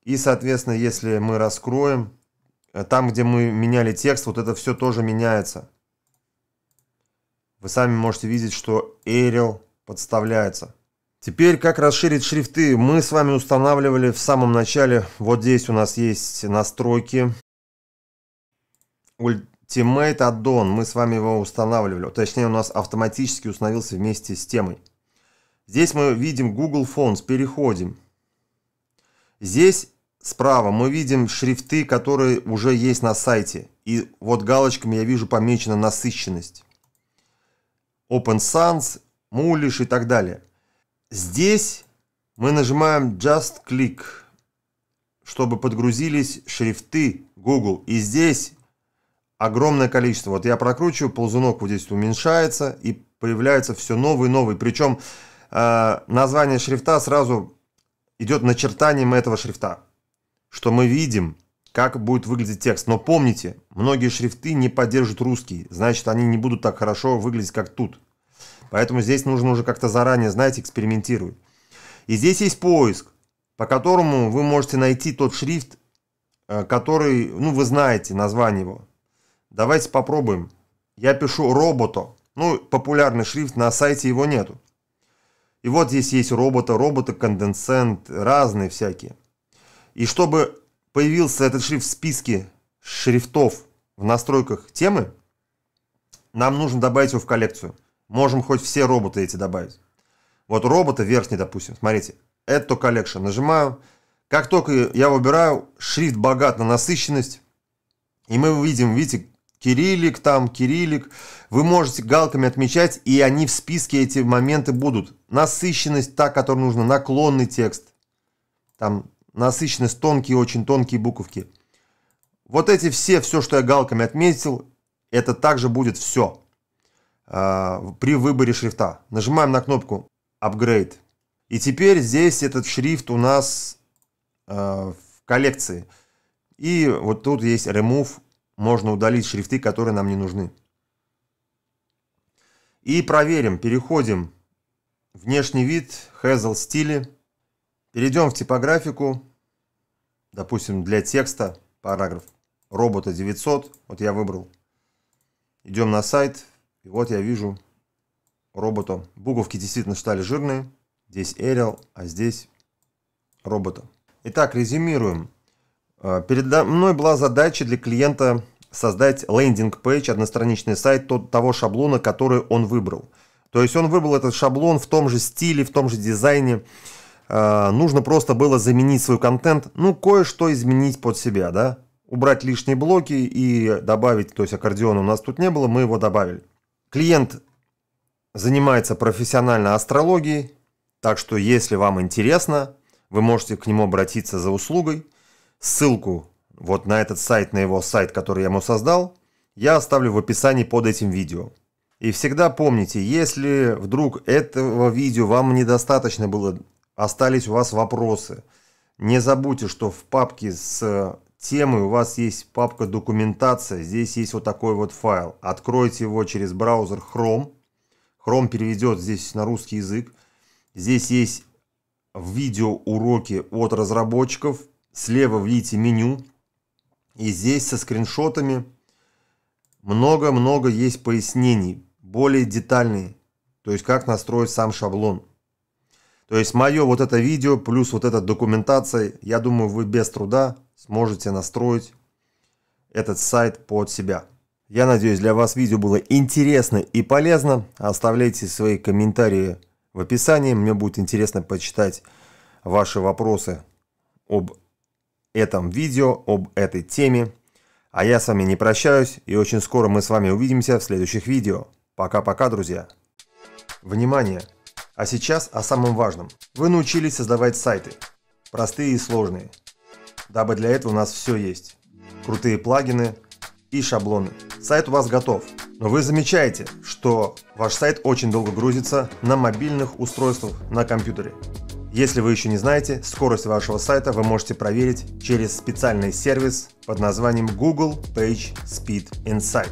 И, соответственно, если мы раскроем Э, там, где мы меняли текст, вот это все тоже меняется. Вы сами можете видеть, что Arial подставляется. Теперь, как расширить шрифты. Мы с вами устанавливали в самом начале. Вот здесь у нас есть настройки. Ultimate Add-on. Мы с вами его устанавливали. Точнее, у нас автоматически установился вместе с темой. Здесь мы видим Google Fonts. Переходим. Здесь Справа мы видим шрифты, которые уже есть на сайте. И вот галочками я вижу помечена насыщенность. Open Sans, Mulish и так далее. Здесь мы нажимаем Just Click, чтобы подгрузились шрифты Google. И здесь огромное количество. Вот я прокручиваю, ползунок вот здесь уменьшается и появляется все новый и новые. Причем э, название шрифта сразу идет начертанием этого шрифта что мы видим, как будет выглядеть текст. Но помните, многие шрифты не поддержат русский, значит, они не будут так хорошо выглядеть, как тут. Поэтому здесь нужно уже как-то заранее, знаете, экспериментировать. И здесь есть поиск, по которому вы можете найти тот шрифт, э, который, ну, вы знаете название его. Давайте попробуем. Я пишу Робота, Ну, популярный шрифт, на сайте его нету. И вот здесь есть робота, робота, конденсент, разные всякие. И чтобы появился этот шрифт в списке шрифтов в настройках темы, нам нужно добавить его в коллекцию. Можем хоть все роботы эти добавить. Вот робота верхний, допустим, смотрите, это коллекция. Нажимаю. Как только я выбираю, шрифт богат на насыщенность. И мы видим, видите, кириллик там, кириллик. Вы можете галками отмечать, и они в списке эти моменты будут. Насыщенность, та, которая нужна, наклонный текст. Там насыщенность, тонкие, очень тонкие буковки. Вот эти все, все, что я галками отметил, это также будет все э, а, при выборе шрифта. Нажимаем на кнопку Upgrade. И теперь здесь этот шрифт у нас э, в коллекции. И вот тут есть Remove. Можно удалить шрифты, которые нам не нужны. И проверим. Переходим. Внешний вид, Hazel стили. Перейдем в типографику, допустим, для текста, параграф робота 900, вот я выбрал. Идем на сайт, и вот я вижу робота. Буковки действительно стали жирные, здесь Arial, а здесь робота. Итак, резюмируем. Э, передо мной была задача для клиента создать лендинг-пейдж, одностраничный сайт тот, того шаблона, который он выбрал. То есть он выбрал этот шаблон в том же стиле, в том же дизайне, Э, нужно просто было заменить свой контент, ну, кое-что изменить под себя, да? Убрать лишние блоки и добавить, то есть аккордеона у нас тут не было, мы его добавили. Клиент занимается профессионально астрологией, так что если вам интересно, вы можете к нему обратиться за услугой. Ссылку вот на этот сайт, на его сайт, который я ему создал, я оставлю в описании под этим видео. И всегда помните, если вдруг этого видео вам недостаточно было остались у вас вопросы. Не забудьте, что в папке с темой у вас есть папка «Документация». Здесь есть вот такой вот файл. Откройте его через браузер Chrome. Chrome переведет здесь на русский язык. Здесь есть видео уроки от разработчиков. Слева введите меню. И здесь со скриншотами много-много есть пояснений, более детальные. То есть как настроить сам шаблон. То есть мое вот это видео плюс вот эта документация, я думаю, вы без труда сможете настроить этот сайт под себя. Я надеюсь, для вас видео было интересно и полезно. Оставляйте свои комментарии в описании. Мне будет интересно почитать ваши вопросы об этом видео, об этой теме. А я с вами не прощаюсь, и очень скоро мы с вами увидимся в следующих видео. Пока-пока, друзья. Внимание! А сейчас о самом важном. Вы научились создавать сайты. Простые и сложные. Дабы для этого у нас все есть. Крутые плагины и шаблоны. Сайт у вас готов. Но вы замечаете, что ваш сайт очень долго грузится на мобильных устройствах на компьютере. Если вы еще не знаете, скорость вашего сайта вы можете проверить через специальный сервис под названием Google Page Speed Insight.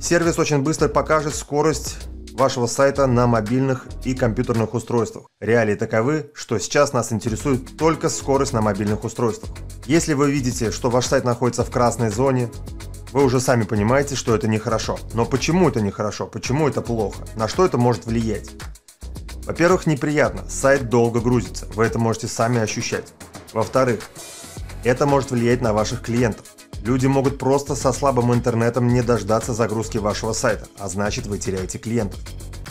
Сервис очень быстро покажет скорость вашего сайта на мобильных и компьютерных устройствах. Реалии таковы, что сейчас нас интересует только скорость на мобильных устройствах. Если вы видите, что ваш сайт находится в красной зоне, вы уже сами понимаете, что это нехорошо. Но почему это нехорошо? Почему это плохо? На что это может влиять? Во-первых, неприятно, сайт долго грузится, вы это можете сами ощущать. Во-вторых, это может влиять на ваших клиентов. Люди могут просто со слабым интернетом не дождаться загрузки вашего сайта, а значит вы теряете клиентов.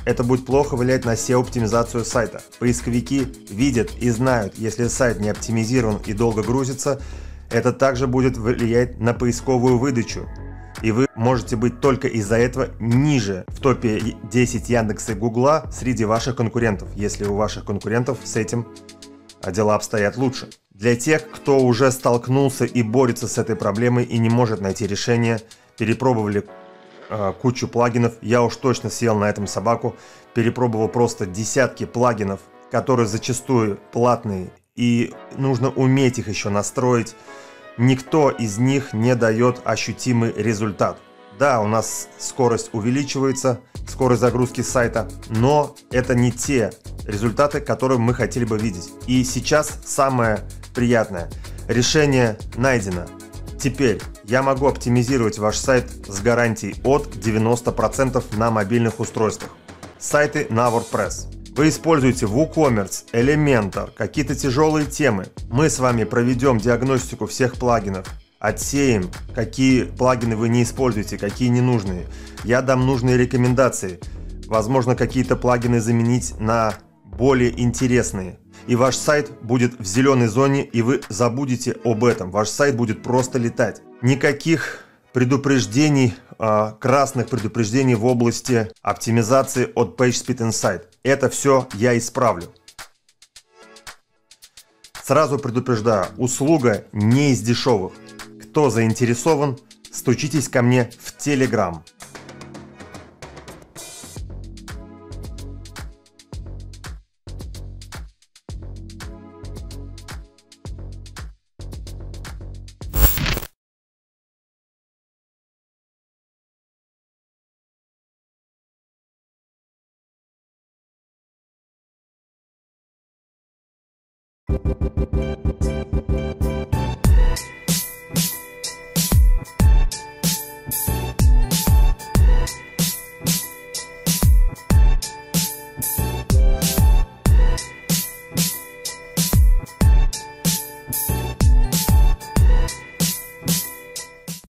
Это будет плохо влиять на SEO-оптимизацию сайта. Поисковики видят и знают, если сайт не оптимизирован и долго грузится, это также будет влиять на поисковую выдачу. И вы можете быть только из-за этого ниже в топе 10 Яндекса и Гугла среди ваших конкурентов, если у ваших конкурентов с этим а, дела обстоят лучше. Для тех, кто уже столкнулся и борется с этой проблемой и не может найти решение, перепробовали э, кучу плагинов, я уж точно съел на этом собаку, перепробовал просто десятки плагинов, которые зачастую платные, и нужно уметь их еще настроить. Никто из них не дает ощутимый результат. Да, у нас скорость увеличивается, скорость загрузки сайта, но это не те результаты, которые мы хотели бы видеть. И сейчас самое приятное. Решение найдено. Теперь я могу оптимизировать ваш сайт с гарантией от 90% на мобильных устройствах. Сайты на WordPress. Вы используете WooCommerce, Elementor, какие-то тяжелые темы. Мы с вами проведем диагностику всех плагинов, отсеем, какие плагины вы не используете, какие ненужные. Я дам нужные рекомендации. Возможно, какие-то плагины заменить на более интересные и ваш сайт будет в зеленой зоне, и вы забудете об этом. Ваш сайт будет просто летать. Никаких предупреждений, а, красных предупреждений в области оптимизации от PageSpeed Insight. Это все я исправлю. Сразу предупреждаю, услуга не из дешевых. Кто заинтересован, стучитесь ко мне в Telegram.